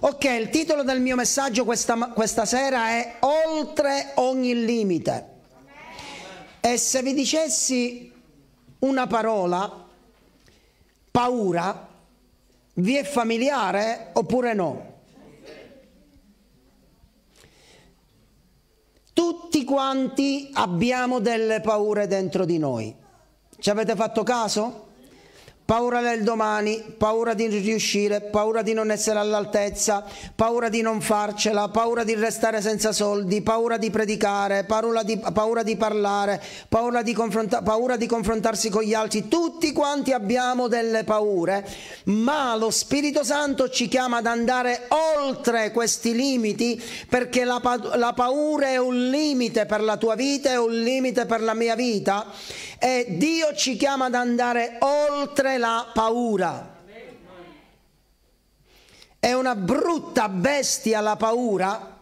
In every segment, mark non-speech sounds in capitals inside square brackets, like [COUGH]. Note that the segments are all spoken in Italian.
Ok, il titolo del mio messaggio questa, questa sera è Oltre ogni limite. E se vi dicessi una parola, paura, vi è familiare oppure no? Tutti quanti abbiamo delle paure dentro di noi. Ci avete fatto caso? paura del domani, paura di riuscire, paura di non essere all'altezza, paura di non farcela, paura di restare senza soldi, paura di predicare, paura di, paura di parlare, paura di, paura di confrontarsi con gli altri. Tutti quanti abbiamo delle paure, ma lo Spirito Santo ci chiama ad andare oltre questi limiti perché la, la paura è un limite per la tua vita, è un limite per la mia vita e Dio ci chiama ad andare oltre la paura. È una brutta bestia la paura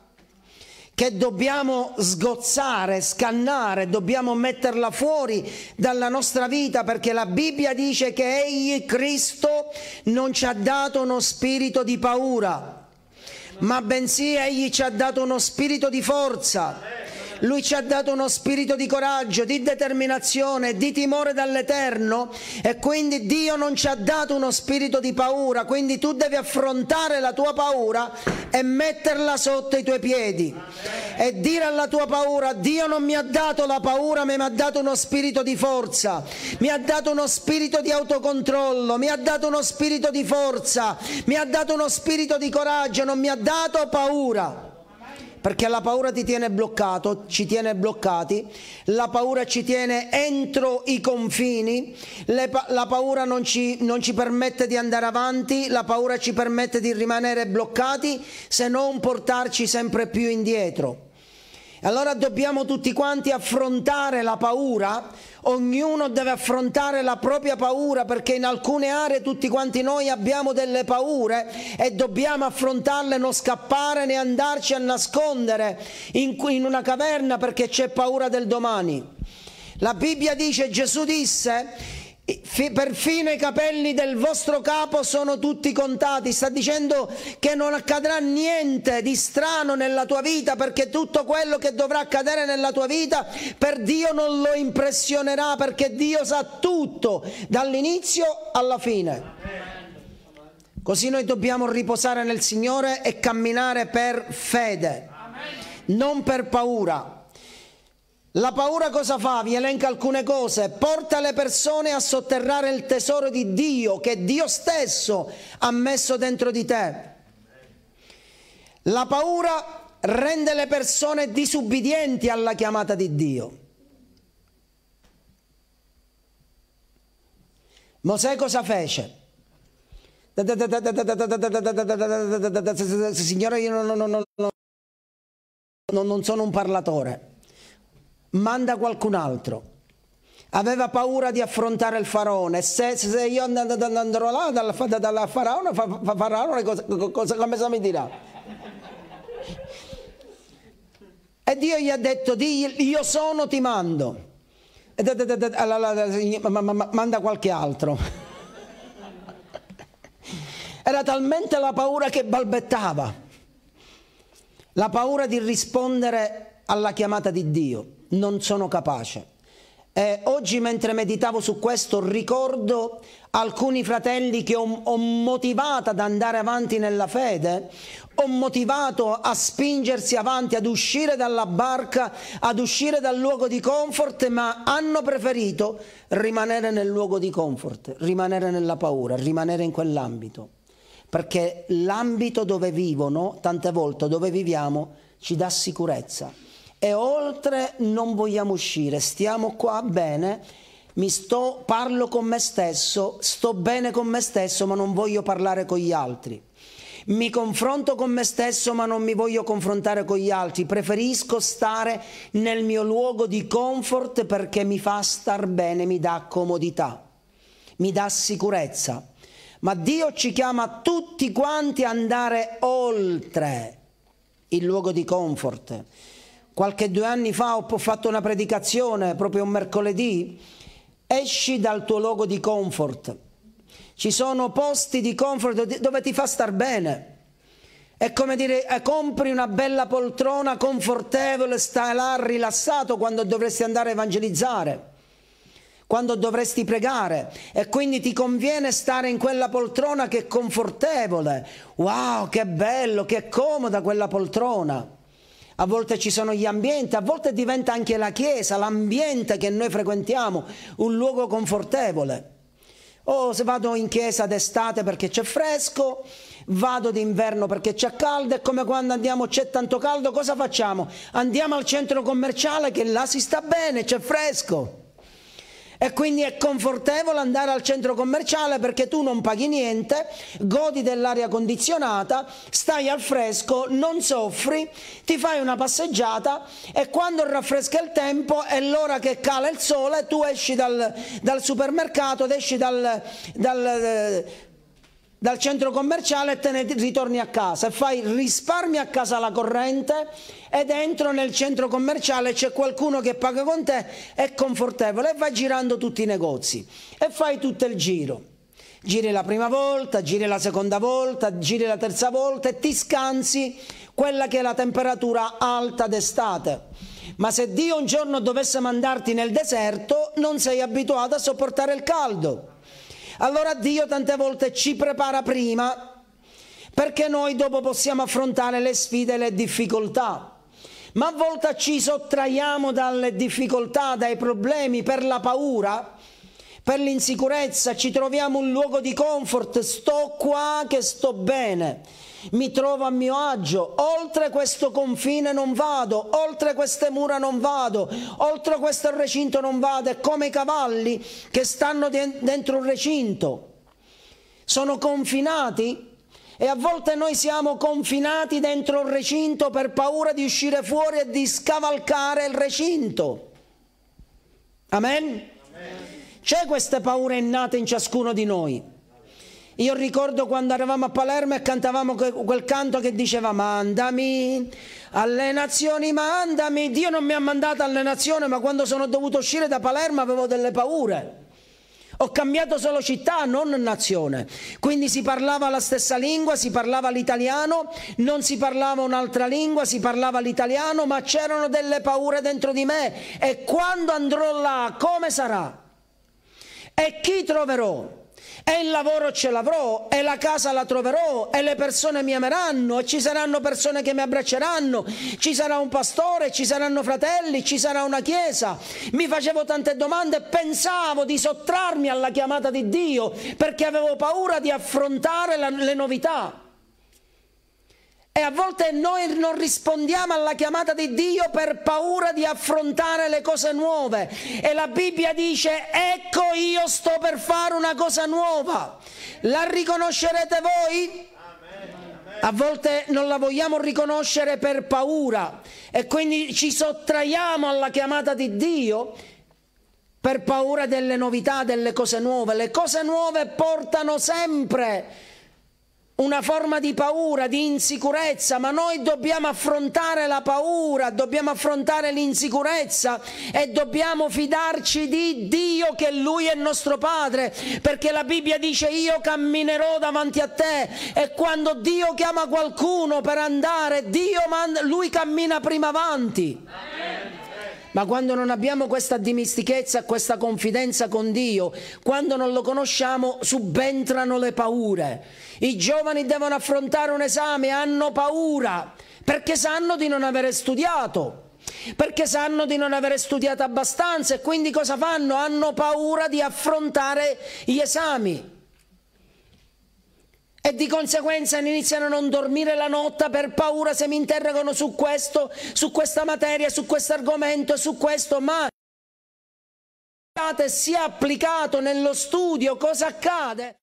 che dobbiamo sgozzare, scannare, dobbiamo metterla fuori dalla nostra vita perché la Bibbia dice che Egli Cristo non ci ha dato uno spirito di paura, ma bensì Egli ci ha dato uno spirito di forza lui ci ha dato uno spirito di coraggio, di determinazione, di timore dall'Eterno e quindi Dio non ci ha dato uno spirito di paura, quindi tu devi affrontare la tua paura e metterla sotto i tuoi piedi e dire alla tua paura Dio non mi ha dato la paura ma mi ha dato uno spirito di forza, mi ha dato uno spirito di autocontrollo, mi ha dato uno spirito di forza, mi ha dato uno spirito di coraggio, non mi ha dato paura perché la paura ti tiene bloccato, ci tiene bloccati, la paura ci tiene entro i confini, pa la paura non ci, non ci permette di andare avanti, la paura ci permette di rimanere bloccati se non portarci sempre più indietro. Allora dobbiamo tutti quanti affrontare la paura, ognuno deve affrontare la propria paura perché in alcune aree tutti quanti noi abbiamo delle paure e dobbiamo affrontarle, non scappare né andarci a nascondere in, in una caverna perché c'è paura del domani. La Bibbia dice, Gesù disse Perfino i capelli del vostro capo sono tutti contati. Sta dicendo che non accadrà niente di strano nella tua vita perché tutto quello che dovrà accadere nella tua vita per Dio non lo impressionerà perché Dio sa tutto dall'inizio alla fine. Così noi dobbiamo riposare nel Signore e camminare per fede, non per paura. La paura cosa fa? Vi elenca alcune cose. Porta le persone a sotterrare il tesoro di Dio che Dio stesso ha messo dentro di te. La paura rende le persone disubbidienti alla chiamata di Dio. Mosè cosa fece? Signore, io non, non, non, non sono un parlatore manda qualcun altro. Aveva paura di affrontare il faraone. Se, se io andrò là dal faraone, fa, fa, faraone cosa, cosa, cosa mi dirà? E Dio gli ha detto, digli, io sono, ti mando. E da, da, da, alla, alla, manda qualche altro. [LAUGHS] Era talmente la paura che balbettava, la paura di rispondere alla chiamata di Dio non sono capace. Eh, oggi mentre meditavo su questo ricordo alcuni fratelli che ho, ho motivato ad andare avanti nella fede, ho motivato a spingersi avanti, ad uscire dalla barca, ad uscire dal luogo di comfort, ma hanno preferito rimanere nel luogo di comfort, rimanere nella paura, rimanere in quell'ambito, perché l'ambito dove vivono, tante volte dove viviamo, ci dà sicurezza e oltre non vogliamo uscire, stiamo qua bene, mi sto, parlo con me stesso, sto bene con me stesso ma non voglio parlare con gli altri. Mi confronto con me stesso ma non mi voglio confrontare con gli altri, preferisco stare nel mio luogo di comfort perché mi fa star bene, mi dà comodità, mi dà sicurezza. Ma Dio ci chiama tutti quanti ad andare oltre il luogo di comfort qualche due anni fa ho fatto una predicazione proprio un mercoledì, esci dal tuo luogo di comfort. Ci sono posti di comfort dove ti fa star bene. È come dire, eh, compri una bella poltrona confortevole, stai là rilassato quando dovresti andare a evangelizzare, quando dovresti pregare. E quindi ti conviene stare in quella poltrona che è confortevole. Wow, che bello, che comoda quella poltrona a volte ci sono gli ambienti, a volte diventa anche la chiesa, l'ambiente che noi frequentiamo, un luogo confortevole. O se vado in chiesa d'estate perché c'è fresco, vado d'inverno perché c'è caldo, è come quando andiamo c'è tanto caldo, cosa facciamo? Andiamo al centro commerciale che là si sta bene, c'è fresco e quindi è confortevole andare al centro commerciale perché tu non paghi niente, godi dell'aria condizionata, stai al fresco, non soffri, ti fai una passeggiata e quando raffresca il tempo è l'ora che cala il sole, tu esci dal, dal supermercato, esci dal, dal eh, dal centro commerciale e te ne ritorni a casa e fai risparmi a casa la corrente e dentro nel centro commerciale c'è qualcuno che paga con te, è confortevole e vai girando tutti i negozi e fai tutto il giro. Giri la prima volta, giri la seconda volta, giri la terza volta e ti scansi quella che è la temperatura alta d'estate. Ma se Dio un giorno dovesse mandarti nel deserto, non sei abituato a sopportare il caldo allora Dio tante volte ci prepara prima perché noi dopo possiamo affrontare le sfide e le difficoltà. Ma a volte ci sottraiamo dalle difficoltà, dai problemi, per la paura, per l'insicurezza, ci troviamo un luogo di comfort, sto qua che sto bene mi trovo a mio agio, oltre questo confine non vado, oltre queste mura non vado, oltre questo recinto non vado, è come i cavalli che stanno dentro un recinto, sono confinati e a volte noi siamo confinati dentro un recinto per paura di uscire fuori e di scavalcare il recinto. Amen? Amen. C'è questa paura innata in ciascuno di noi. Io ricordo quando eravamo a Palermo e cantavamo quel canto che diceva mandami alle nazioni, mandami. Dio non mi ha mandato alle nazioni, ma quando sono dovuto uscire da Palermo avevo delle paure. Ho cambiato solo città, non nazione. Quindi si parlava la stessa lingua, si parlava l'italiano, non si parlava un'altra lingua, si parlava l'italiano, ma c'erano delle paure dentro di me. E quando andrò là, come sarà? E chi troverò? e il lavoro ce l'avrò, e la casa la troverò, e le persone mi ameranno, e ci saranno persone che mi abbracceranno, ci sarà un pastore, ci saranno fratelli, ci sarà una chiesa. Mi facevo tante domande e pensavo di sottrarmi alla chiamata di Dio perché avevo paura di affrontare la, le novità. E a volte noi non rispondiamo alla chiamata di Dio per paura di affrontare le cose nuove. E la Bibbia dice, ecco io sto per fare una cosa nuova. La riconoscerete voi? A volte non la vogliamo riconoscere per paura e quindi ci sottraiamo alla chiamata di Dio per paura delle novità, delle cose nuove. Le cose nuove portano sempre una forma di paura, di insicurezza, ma noi dobbiamo affrontare la paura, dobbiamo affrontare l'insicurezza e dobbiamo fidarci di Dio che Lui è nostro Padre, perché la Bibbia dice io camminerò davanti a te e quando Dio chiama qualcuno per andare, Dio manda, Lui cammina prima avanti. Ma quando non abbiamo questa dimistichezza, questa confidenza con Dio, quando non lo conosciamo, subentrano le paure. I giovani devono affrontare un esame, hanno paura perché sanno di non avere studiato, perché sanno di non avere studiato abbastanza e quindi cosa fanno? Hanno paura di affrontare gli esami. E di conseguenza iniziano a non dormire la notte per paura se mi interrogano su questo, su questa materia, su questo argomento, su questo, ma se si è applicato nello studio cosa accade?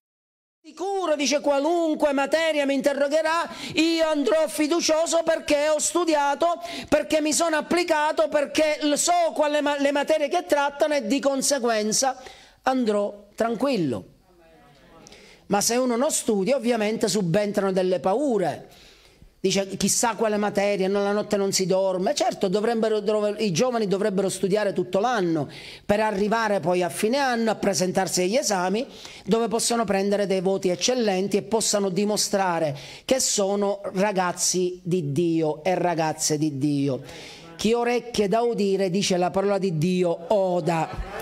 Sicuro, dice qualunque materia mi interrogherà, io andrò fiducioso perché ho studiato, perché mi sono applicato, perché so quali ma le materie che trattano e di conseguenza andrò tranquillo. Ma se uno non studia ovviamente subentrano delle paure dice chissà quale materia, no, la notte non si dorme. Certo, i giovani dovrebbero studiare tutto l'anno per arrivare poi a fine anno a presentarsi agli esami dove possono prendere dei voti eccellenti e possano dimostrare che sono ragazzi di Dio e ragazze di Dio. Chi orecchie da udire dice la parola di Dio oda.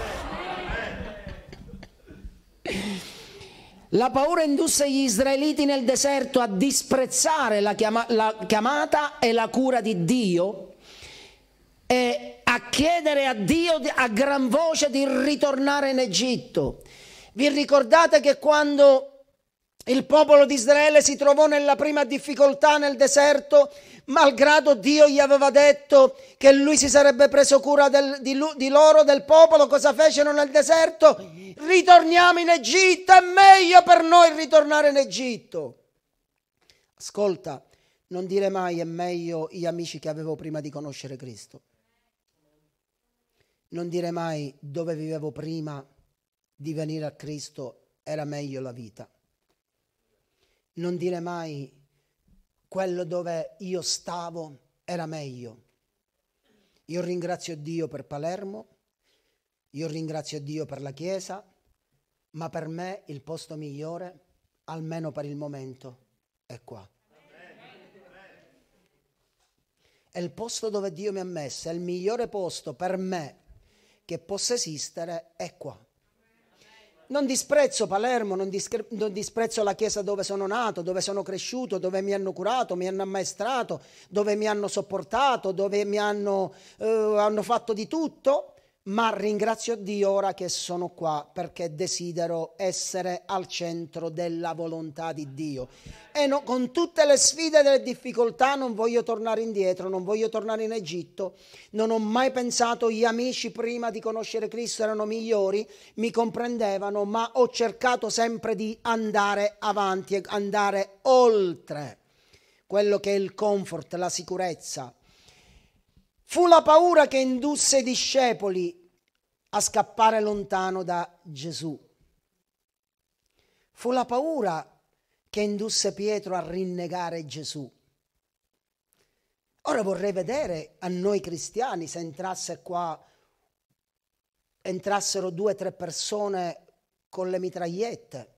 La paura indusse gli israeliti nel deserto a disprezzare la, chiama la chiamata e la cura di Dio e a chiedere a Dio a gran voce di ritornare in Egitto. Vi ricordate che quando il popolo di Israele si trovò nella prima difficoltà nel deserto, malgrado Dio gli aveva detto che lui si sarebbe preso cura del, di, di loro, del popolo, cosa fecero nel deserto? Ritorniamo in Egitto, è meglio per noi ritornare in Egitto. Ascolta, non dire mai è meglio gli amici che avevo prima di conoscere Cristo. Non dire mai dove vivevo prima di venire a Cristo era meglio la vita. Non dire mai quello dove io stavo era meglio. Io ringrazio Dio per Palermo, io ringrazio Dio per la Chiesa, ma per me il posto migliore, almeno per il momento, è qua. È il posto dove Dio mi ha messo, è il migliore posto per me che possa esistere, è qua. Non disprezzo Palermo, non, discre- non, disprezzo la chiesa dove sono nato, dove sono cresciuto, dove mi hanno curato, mi hanno ammaestrato, dove mi hanno sopportato, dove mi hanno, eh, hanno fatto di tutto ma ringrazio Dio ora che sono qua perché desidero essere al centro della volontà di Dio. E no, con tutte le sfide e le difficoltà non voglio tornare indietro, non voglio tornare in Egitto, non ho mai pensato, gli amici prima di conoscere Cristo erano migliori, mi comprendevano, ma ho cercato sempre di andare avanti e andare oltre quello che è il comfort, la sicurezza Fu la paura che indusse i discepoli a scappare lontano da Gesù. Fu la paura che indusse Pietro a rinnegare Gesù. Ora vorrei vedere a noi cristiani se entrasse qua, entrassero due o tre persone con le mitragliette.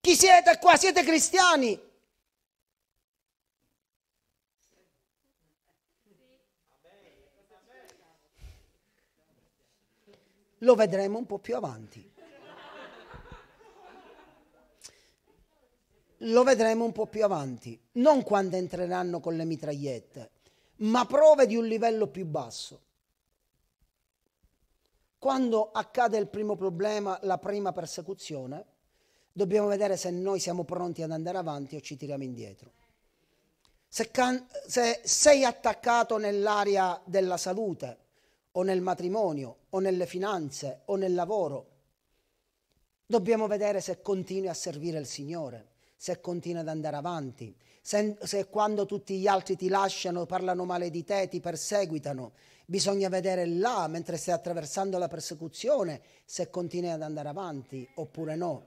Chi siete qua? Siete cristiani? Lo vedremo un po' più avanti. Lo vedremo un po' più avanti, non quando entreranno con le mitragliette, ma prove di un livello più basso. Quando accade il primo problema, la prima persecuzione, dobbiamo vedere se noi siamo pronti ad andare avanti o ci tiriamo indietro. Se, can- se sei attaccato nell'area della salute, o nel matrimonio o nelle finanze o nel lavoro. Dobbiamo vedere se continui a servire il Signore, se continui ad andare avanti, se, se, quando tutti gli altri ti lasciano, parlano male di te, ti perseguitano. Bisogna vedere là, mentre stai attraversando la persecuzione, se continui ad andare avanti oppure no.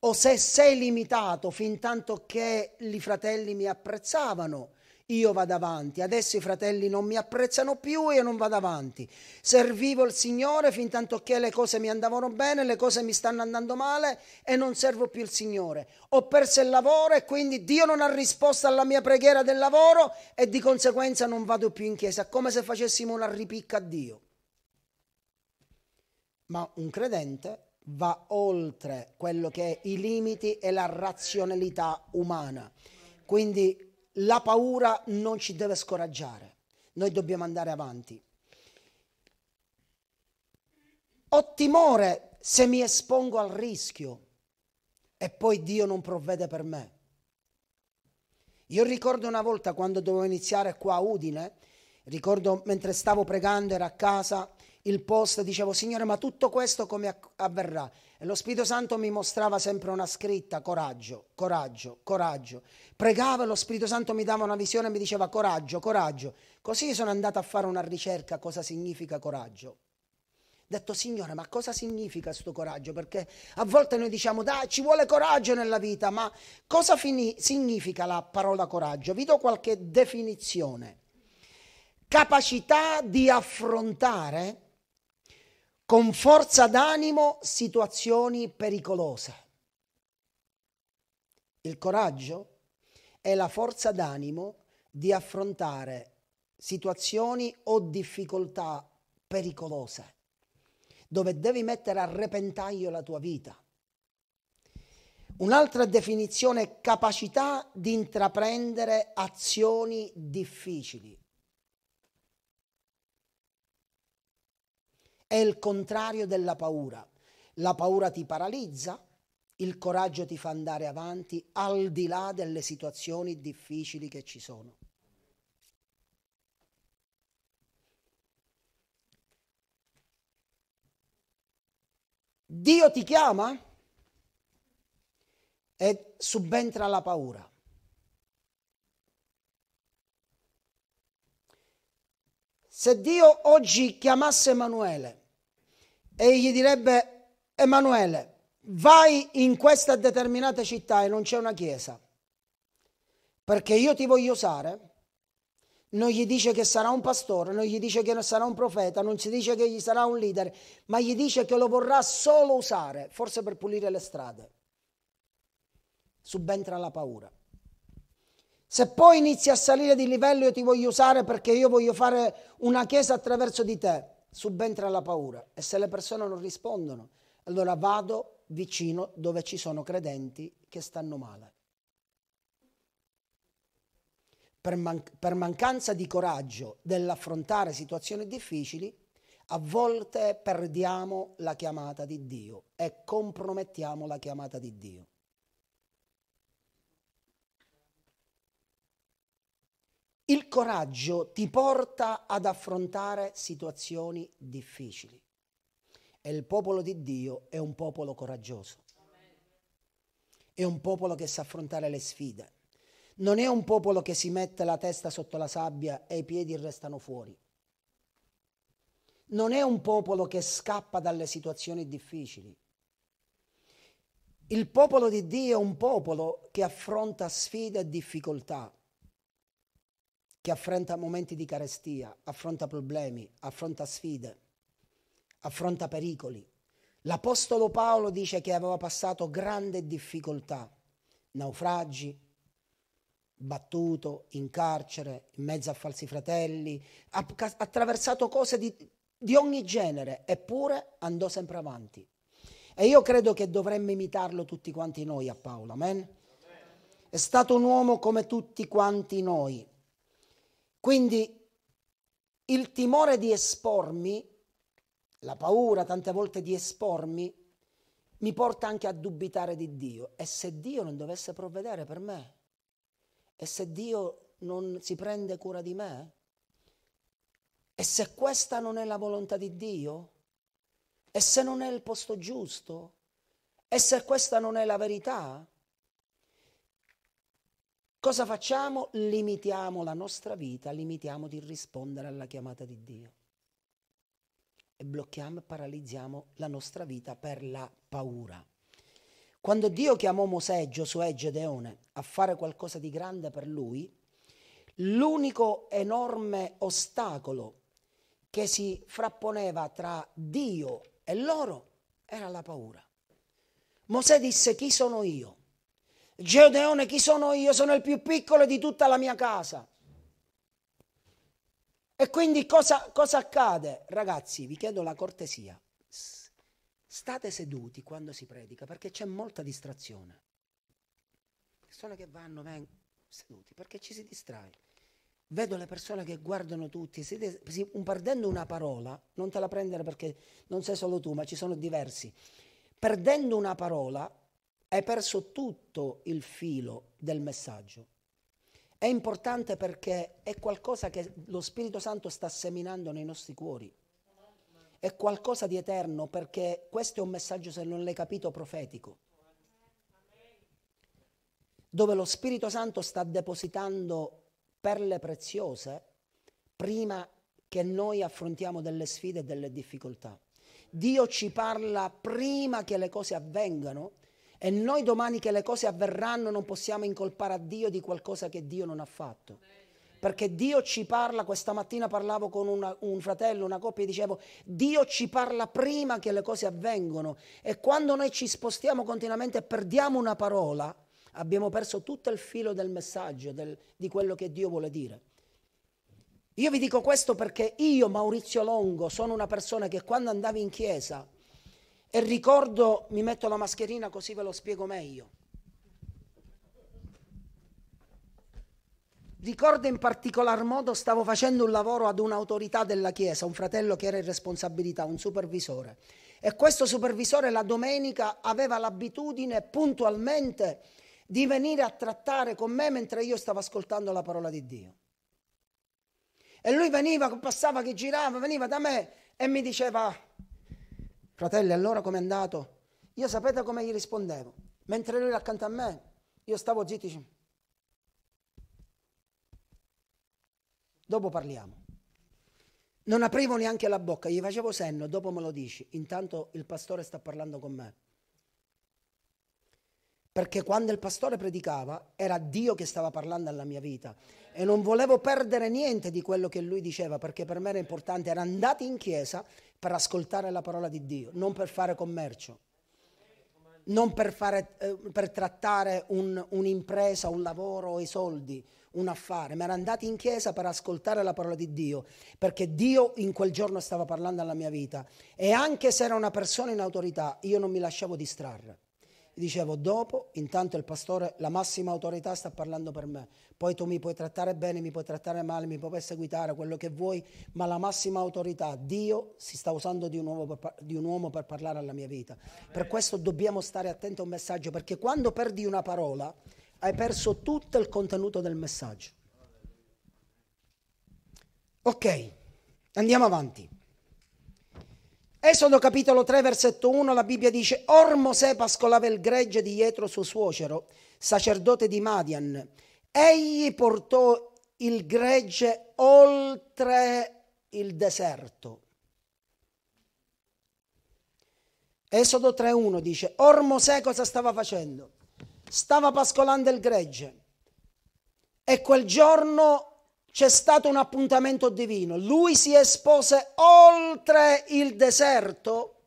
O se sei limitato fin tanto che i fratelli mi apprezzavano, io vado avanti. Adesso i fratelli non mi apprezzano più, io non vado avanti. Servivo il Signore fin tanto che le cose mi andavano bene, le cose mi stanno andando male e non servo più il Signore. Ho perso il lavoro e quindi Dio non ha risposto alla mia preghiera del lavoro e di conseguenza non vado più in chiesa, come se facessimo una ripicca a Dio. Ma un credente va oltre quello che è i limiti e la razionalità umana. Quindi la paura non ci deve scoraggiare, noi dobbiamo andare avanti. Ho timore se mi espongo al rischio e poi Dio non provvede per me. Io ricordo una volta quando dovevo iniziare qua a Udine, ricordo mentre stavo pregando, ero a casa, il post, dicevo Signore ma tutto questo come avverrà? E lo Spirito Santo mi mostrava sempre una scritta, coraggio, coraggio, coraggio. Pregavo e lo Spirito Santo mi dava una visione e mi diceva coraggio, coraggio. Così sono andato a fare una ricerca cosa significa coraggio. Ho detto Signore, ma cosa significa questo coraggio? Perché a volte noi diciamo, dai, ci vuole coraggio nella vita, ma cosa fini- significa la parola coraggio? Vi do qualche definizione. Capacità di affrontare con forza d'animo situazioni pericolose. Il coraggio è la forza d'animo di affrontare situazioni o difficoltà pericolose, dove devi mettere a repentaglio la tua vita. Un'altra definizione è capacità di intraprendere azioni difficili. È il contrario della paura. La paura ti paralizza, il coraggio ti fa andare avanti al di là delle situazioni difficili che ci sono. Dio ti chiama e subentra la paura. Se Dio oggi chiamasse Emanuele e gli direbbe Emanuele, vai in questa determinata città e non c'è una chiesa, perché io ti voglio usare, non gli dice che sarà un pastore, non gli dice che sarà un profeta, non si dice che gli sarà un leader, ma gli dice che lo vorrà solo usare, forse per pulire le strade. Subentra la paura. Se poi inizi a salire di livello io ti voglio usare perché io voglio fare una chiesa attraverso di te, subentra la paura. E se le persone non rispondono, allora vado vicino dove ci sono credenti che stanno male. Per, man- per mancanza di coraggio dell'affrontare situazioni difficili, a volte perdiamo la chiamata di Dio e compromettiamo la chiamata di Dio. Il coraggio ti porta ad affrontare situazioni difficili e il popolo di Dio è un popolo coraggioso, è un popolo che sa affrontare le sfide, non è un popolo che si mette la testa sotto la sabbia e i piedi restano fuori, non è un popolo che scappa dalle situazioni difficili. Il popolo di Dio è un popolo che affronta sfide e difficoltà che affronta momenti di carestia, affronta problemi, affronta sfide, affronta pericoli. L'Apostolo Paolo dice che aveva passato grande difficoltà, naufragi, battuto in carcere, in mezzo a falsi fratelli, ha attraversato cose di, di ogni genere, eppure andò sempre avanti. E io credo che dovremmo imitarlo tutti quanti noi a Paolo, amen? amen. È stato un uomo come tutti quanti noi. Quindi il timore di espormi, la paura tante volte di espormi, mi porta anche a dubitare di Dio. E se Dio non dovesse provvedere per me? E se Dio non si prende cura di me? E se questa non è la volontà di Dio? E se non è il posto giusto? E se questa non è la verità? Cosa facciamo? Limitiamo la nostra vita, limitiamo di rispondere alla chiamata di Dio. E blocchiamo e paralizziamo la nostra vita per la paura. Quando Dio chiamò Mosè, Giosuè e Gedeone a fare qualcosa di grande per lui, l'unico enorme ostacolo che si frapponeva tra Dio e loro era la paura. Mosè disse chi sono io? Geodeone, chi sono io? Sono il più piccolo di tutta la mia casa. E quindi cosa, cosa accade? Ragazzi, vi chiedo la cortesia. State seduti quando si predica perché c'è molta distrazione. Persone che vanno, vengono seduti perché ci si distrae. Vedo le persone che guardano tutti, si si, un, perdendo una parola, non te la prendere perché non sei solo tu, ma ci sono diversi. Perdendo una parola, hai perso tutto il filo del messaggio. È importante perché è qualcosa che lo Spirito Santo sta seminando nei nostri cuori. È qualcosa di eterno perché questo è un messaggio, se non l'hai capito, profetico. Dove lo Spirito Santo sta depositando perle preziose prima che noi affrontiamo delle sfide e delle difficoltà. Dio ci parla prima che le cose avvengano e noi domani che le cose avverranno non possiamo incolpare a Dio di qualcosa che Dio non ha fatto. Perché Dio ci parla, questa mattina parlavo con una, un fratello, una coppia, e dicevo, Dio ci parla prima che le cose avvengono. E quando noi ci spostiamo continuamente e perdiamo una parola, abbiamo perso tutto il filo del messaggio, del, di quello che Dio vuole dire. Io vi dico questo perché io, Maurizio Longo, sono una persona che quando andavi in chiesa e ricordo, mi metto la mascherina così ve lo spiego meglio. Ricordo in particolar modo stavo facendo un lavoro ad un'autorità della Chiesa, un fratello che era in responsabilità, un supervisore. E questo supervisore la domenica aveva l'abitudine puntualmente di venire a trattare con me mentre io stavo ascoltando la parola di Dio. E lui veniva, passava che girava, veniva da me e mi diceva, fratelli, allora com'è andato? Io sapete come gli rispondevo? Mentre lui era accanto a me, io stavo zitto. Dopo parliamo. Non aprivo neanche la bocca, gli facevo senno, dopo me lo dici. Intanto il pastore sta parlando con me. Perché quando il pastore predicava era Dio che stava parlando alla mia vita e non volevo perdere niente di quello che lui diceva perché per me era importante. Era andato in chiesa per ascoltare la parola di Dio, non per fare commercio, non per, fare, eh, per trattare un, un'impresa, un lavoro i soldi, un affare, ma era andato in chiesa per ascoltare la parola di Dio, perché Dio in quel giorno stava parlando alla mia vita e anche se era una persona in autorità, io non mi lasciavo distrarre dicevo, dopo, intanto il pastore, la massima autorità sta parlando per me, poi tu mi puoi trattare bene, mi puoi trattare male, mi puoi perseguitare, quello che vuoi, ma la massima autorità, Dio, si sta usando di un uomo per, un uomo per parlare alla mia vita. Amen. Per questo dobbiamo stare attenti a un messaggio, perché quando perdi una parola hai perso tutto il contenuto del messaggio. Ok, andiamo avanti. Esodo capitolo 3 versetto 1 la Bibbia dice Or Mosè pascolava il gregge di Jetro suo suocero, sacerdote di Madian. Egli portò il gregge oltre il deserto. Esodo 3.1 dice, Or Mosè cosa stava facendo? Stava pascolando il gregge e quel giorno c'è stato un appuntamento divino, lui si espose oltre il deserto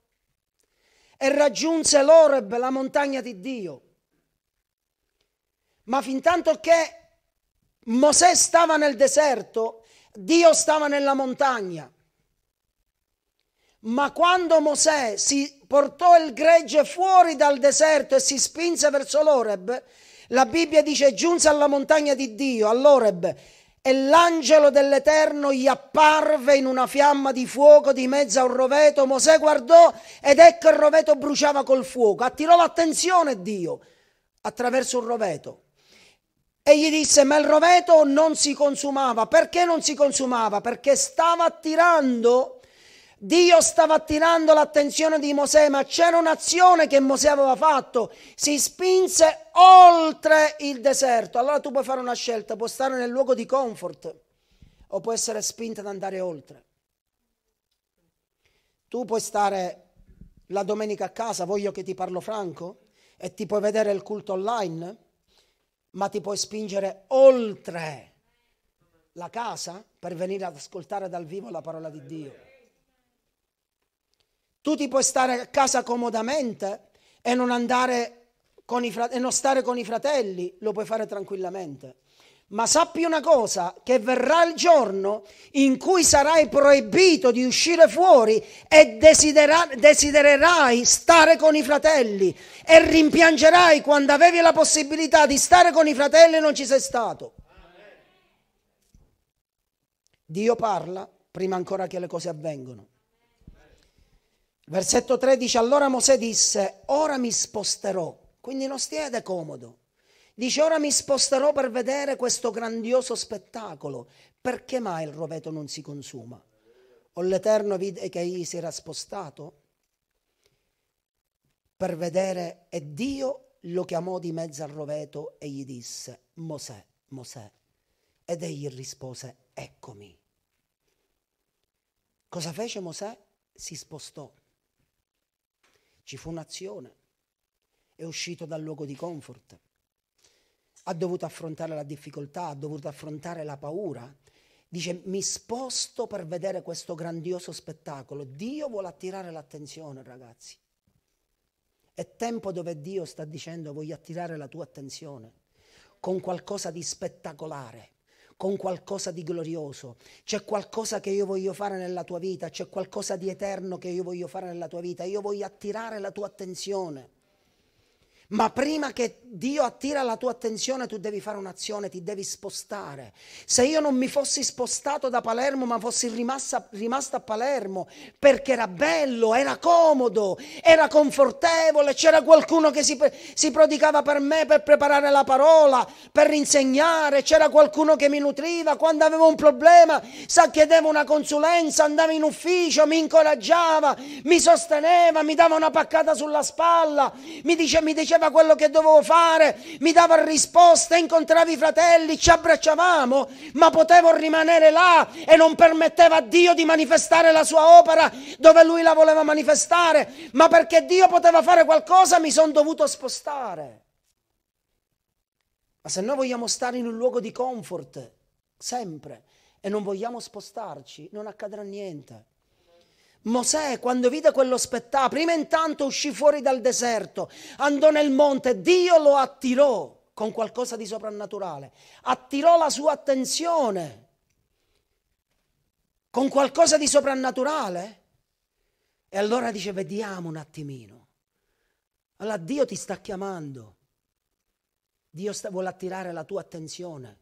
e raggiunse l'Oreb, la montagna di Dio. Ma fin tanto che Mosè stava nel deserto, Dio stava nella montagna. Ma quando Mosè si portò il gregge fuori dal deserto e si spinse verso l'Oreb, la Bibbia dice giunse alla montagna di Dio, all'Oreb, e l'angelo dell'Eterno gli apparve in una fiamma di fuoco di mezzo a un roveto. Mosè guardò ed ecco il roveto bruciava col fuoco. Attirò l'attenzione Dio attraverso un roveto. E gli disse, ma il roveto non si consumava. Perché non si consumava? Perché stava attirando Dio stava attirando l'attenzione di Mosè, ma c'era un'azione che Mosè aveva fatto, si spinse oltre il deserto. Allora tu puoi fare una scelta, puoi stare nel luogo di comfort o puoi essere spinto ad andare oltre. Tu puoi stare la domenica a casa, voglio che ti parlo franco, e ti puoi vedere il culto online, ma ti puoi spingere oltre la casa per venire ad ascoltare dal vivo la parola di Dio. Tu ti puoi stare a casa comodamente e non, frate- e non stare con i fratelli, lo puoi fare tranquillamente. Ma sappi una cosa, che verrà il giorno in cui sarai proibito di uscire fuori e desidera- desidererai stare con i fratelli e rimpiangerai quando avevi la possibilità di stare con i fratelli e non ci sei stato. Dio parla prima ancora che le cose avvengano. Versetto 13, allora Mosè disse, ora mi sposterò, quindi non stiate comodo. Dice, ora mi sposterò per vedere questo grandioso spettacolo. Perché mai il roveto non si consuma? O l'Eterno vide che egli si era spostato per vedere e Dio lo chiamò di mezzo al roveto e gli disse, Mosè, Mosè. Ed egli rispose, eccomi. Cosa fece Mosè? Si spostò. Ci fu un'azione. È uscito dal luogo di comfort. Ha dovuto affrontare la difficoltà, ha dovuto affrontare la paura. Dice, mi sposto per vedere questo grandioso spettacolo. Dio vuole attirare l'attenzione, ragazzi. È tempo dove Dio sta dicendo voglio attirare la tua attenzione con qualcosa di spettacolare con qualcosa di glorioso, c'è qualcosa che io voglio fare nella tua vita, c'è qualcosa di eterno che io voglio fare nella tua vita, io voglio attirare la tua attenzione. Ma prima che Dio attira la tua attenzione tu devi fare un'azione, ti devi spostare. Se io non mi fossi spostato da Palermo ma fossi rimasta, rimasta a Palermo perché era bello, era comodo, era confortevole, c'era qualcuno che si, si prodigava per me per preparare la parola, per insegnare, c'era qualcuno che mi nutriva, quando avevo un problema sa, chiedevo una consulenza, andavo in ufficio, mi incoraggiava, mi sosteneva, mi dava una paccata sulla spalla, mi, dice, mi diceva diceva quello che dovevo fare, mi dava risposte, incontravo i fratelli, ci abbracciavamo, ma potevo rimanere là e non permetteva a Dio di manifestare la sua opera dove lui la voleva manifestare, ma perché Dio poteva fare qualcosa mi sono dovuto spostare. Ma se noi vogliamo stare in un luogo di comfort, sempre, e non vogliamo spostarci, non accadrà niente. Mosè, quando vide quello spettacolo, prima intanto uscì fuori dal deserto, andò nel monte, Dio lo attirò con qualcosa di soprannaturale, attirò la sua attenzione con qualcosa di soprannaturale. E allora dice, vediamo un attimino. Allora Dio ti sta chiamando, Dio sta, vuole attirare la tua attenzione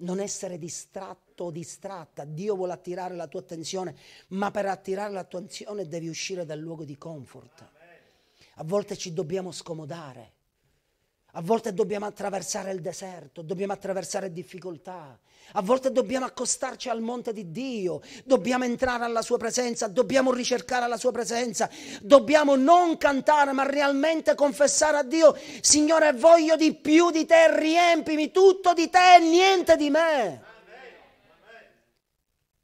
non essere distratto o distratta. Dio vuole attirare la tua attenzione, ma per attirare la tua attenzione devi uscire dal luogo di comfort. A volte ci dobbiamo scomodare. A volte dobbiamo attraversare il deserto, dobbiamo attraversare difficoltà, a volte dobbiamo accostarci al monte di Dio, dobbiamo entrare alla sua presenza, dobbiamo ricercare la sua presenza, dobbiamo non cantare ma realmente confessare a Dio, Signore voglio di più di te, riempimi tutto di te, e niente di me.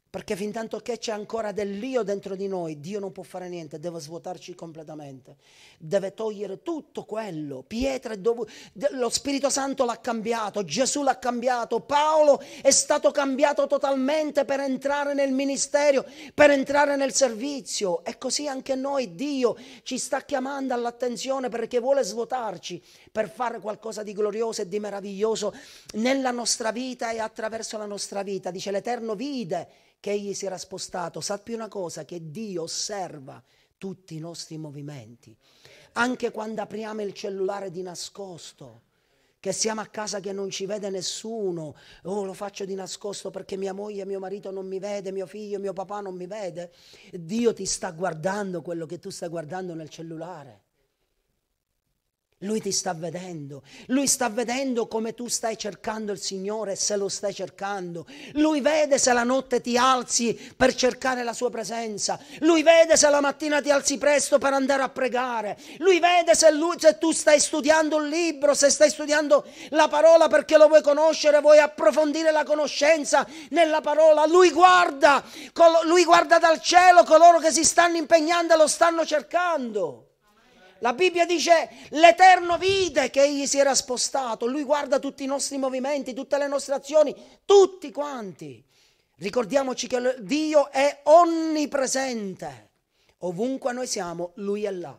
Perché fin tanto che c'è ancora dell'io dentro di noi, Dio non può fare niente, deve svuotarci completamente. Deve togliere tutto quello. Pietra è dovuto, lo Spirito Santo l'ha cambiato, Gesù l'ha cambiato, Paolo è stato cambiato totalmente per entrare nel ministero, per entrare nel servizio. E così anche noi, Dio ci sta chiamando all'attenzione perché vuole svuotarci per fare qualcosa di glorioso e di meraviglioso nella nostra vita e attraverso la nostra vita. Dice l'Eterno vide che egli si era spostato, sappi una cosa, che Dio osserva tutti i nostri movimenti, anche quando apriamo il cellulare di nascosto che siamo a casa che non ci vede nessuno, oh lo faccio di nascosto perché mia moglie, mio marito non mi vede, mio figlio, mio papà non mi vede, Dio ti sta guardando quello che tu stai guardando nel cellulare. Lui ti sta vedendo, lui sta vedendo come tu stai cercando il Signore se lo stai cercando. Lui vede se la notte ti alzi per cercare la sua presenza. Lui vede se la mattina ti alzi presto per andare a pregare. Lui vede se, lui, se tu stai studiando un libro, se stai studiando la parola perché lo vuoi conoscere, vuoi approfondire la conoscenza nella parola. Lui guarda, lui guarda dal cielo coloro che si stanno impegnando e lo stanno cercando. La Bibbia dice l'Eterno vide che egli si era spostato, lui guarda tutti i nostri movimenti, tutte le nostre azioni, tutti quanti. Ricordiamoci che Dio è onnipresente, ovunque noi siamo, lui è là.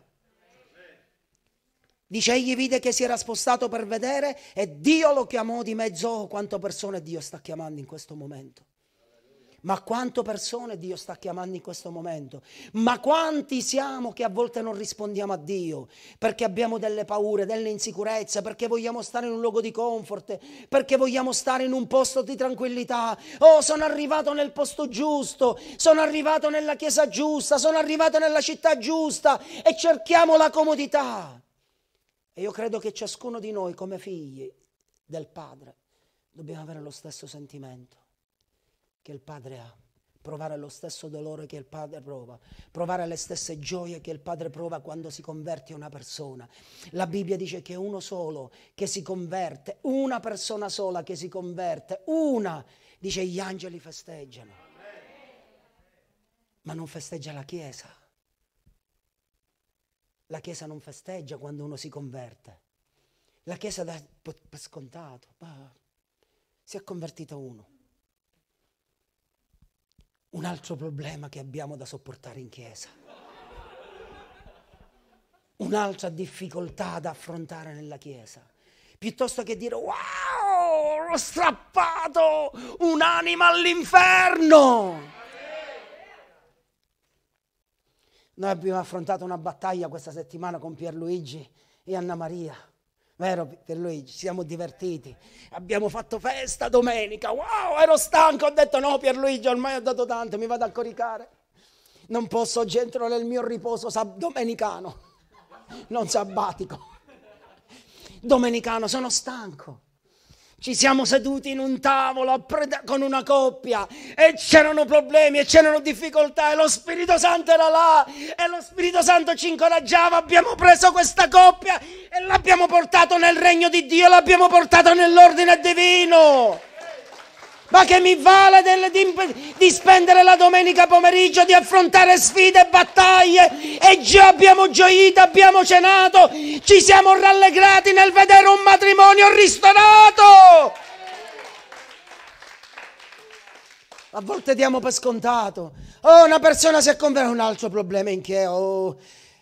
Dice egli vide che si era spostato per vedere e Dio lo chiamò di mezzo, oh, quanto persone Dio sta chiamando in questo momento. Ma quante persone Dio sta chiamando in questo momento? Ma quanti siamo che a volte non rispondiamo a Dio perché abbiamo delle paure, delle insicurezze, perché vogliamo stare in un luogo di comfort, perché vogliamo stare in un posto di tranquillità. Oh, sono arrivato nel posto giusto, sono arrivato nella chiesa giusta, sono arrivato nella città giusta e cerchiamo la comodità. E io credo che ciascuno di noi come figli del Padre dobbiamo avere lo stesso sentimento che il Padre ha, provare lo stesso dolore che il Padre prova, provare le stesse gioie che il Padre prova quando si converte una persona. La Bibbia dice che uno solo che si converte, una persona sola che si converte, una, dice gli angeli festeggiano, ma non festeggia la Chiesa. La Chiesa non festeggia quando uno si converte. La Chiesa dà per scontato, bah, si è convertito uno un altro problema che abbiamo da sopportare in chiesa, un'altra difficoltà da affrontare nella chiesa, piuttosto che dire wow, ho strappato un'anima all'inferno. Noi abbiamo affrontato una battaglia questa settimana con Pierluigi e Anna Maria Vero Pierluigi? Ci siamo divertiti. Abbiamo fatto festa domenica. Wow, ero stanco. Ho detto no Pierluigi, ormai ho dato tanto, mi vado a coricare. Non posso, oggi entro nel mio riposo domenicano, non sabbatico. Domenicano, sono stanco. Ci siamo seduti in un tavolo con una coppia e c'erano problemi e c'erano difficoltà e lo Spirito Santo era là e lo Spirito Santo ci incoraggiava. Abbiamo preso questa coppia e l'abbiamo portato nel regno di Dio, l'abbiamo portato nell'ordine divino. Ma che mi vale del, di, di, spendere la domenica pomeriggio, di affrontare sfide e battaglie? E già abbiamo gioito, abbiamo cenato, ci siamo rallegrati nel vedere un matrimonio ristorato. A volte diamo per scontato. Oh, una persona si è convertita, un altro problema in che oh,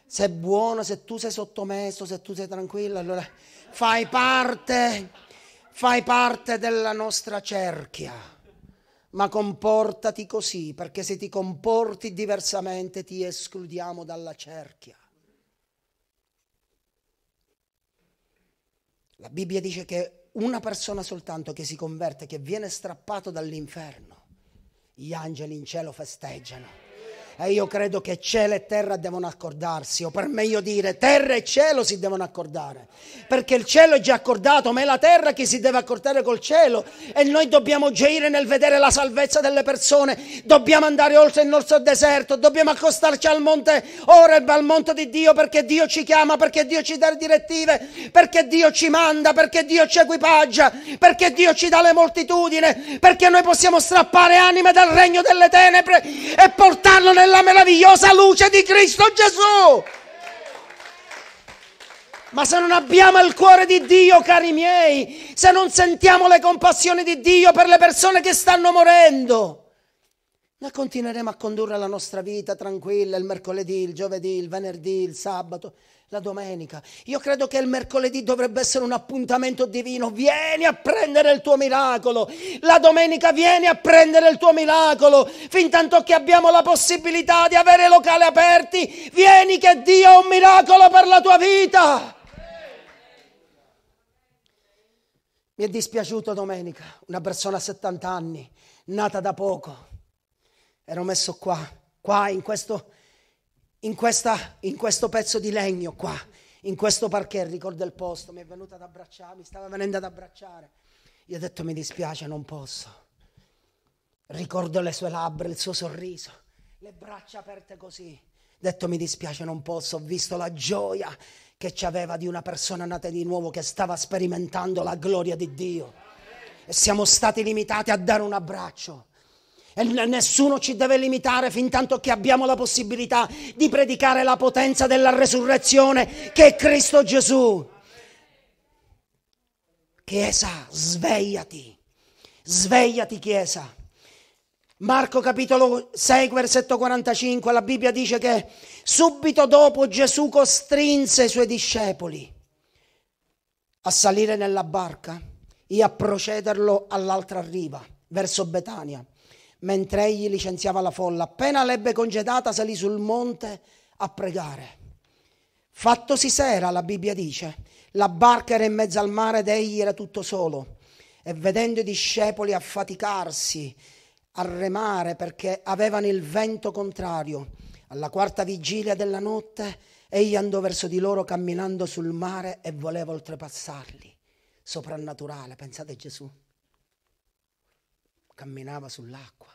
se è buono, se tu sei sottomesso, se tu sei tranquillo, allora fai parte fai parte della nostra cerchia, ma comportati così, perché se ti comporti diversamente ti escludiamo dalla cerchia. La Bibbia dice che una persona soltanto che si converte, che viene strappato dall'inferno, gli angeli in cielo festeggiano. E io credo che cielo e terra devono accordarsi, o per meglio dire, terra e cielo si devono accordare. Perché il cielo è già accordato, ma è la terra che si deve accordare col cielo. E noi dobbiamo gioire nel vedere la salvezza delle persone. Dobbiamo andare oltre il nostro deserto, dobbiamo accostarci al monte ora Oreb, al monte di Dio, perché Dio ci chiama, perché Dio ci dà direttive, perché Dio ci manda, perché Dio ci equipaggia, perché Dio ci dà le moltitudini, perché noi possiamo strappare anime dal regno delle tenebre e portarlo nel nella meravigliosa luce di Cristo Gesù. Ma se non abbiamo il cuore di Dio, cari miei, se non sentiamo le compassioni di Dio per le persone che stanno morendo, noi continueremo a condurre la nostra vita tranquilla il mercoledì, il giovedì, il venerdì, il sabato la domenica. Io credo che il mercoledì dovrebbe essere un appuntamento divino. Vieni a prendere il tuo miracolo. La domenica vieni a prendere il tuo miracolo. Fin tanto che abbiamo la possibilità di avere locali aperti, vieni che Dio ha un miracolo per la tua vita. Mi è dispiaciuto domenica, una persona a 70 anni, nata da poco. Ero messo qua, qua in questo in, questa, in questo pezzo di legno qua, in questo parquet, ricordo il posto, mi è venuta ad abbracciare, mi stava venendo ad abbracciare. Io ho detto mi dispiace, non posso. Ricordo le sue labbra, il suo sorriso, le braccia aperte così. Ho detto mi dispiace, non posso, ho visto la gioia che ci aveva di una persona nata di nuovo che stava sperimentando la gloria di Dio. E siamo stati limitati a dare un abbraccio. E nessuno ci deve limitare fin tanto che abbiamo la possibilità di predicare la potenza della resurrezione che è Cristo Gesù. Chiesa, svegliati, svegliati Chiesa. Marco capitolo 6, versetto 45, la Bibbia dice che subito dopo Gesù costrinse i suoi discepoli a salire nella barca e a procederlo all'altra riva, verso Betania, mentre egli licenziava la folla. Appena l'ebbe congedata salì sul monte a pregare. Fattosi sera, la Bibbia dice, la barca era in mezzo al mare ed egli era tutto solo e vedendo i discepoli affaticarsi a remare perché avevano il vento contrario, alla quarta vigilia della notte egli andò verso di loro camminando sul mare e voleva oltrepassarli. Soprannaturale, pensate Gesù camminava sull'acqua.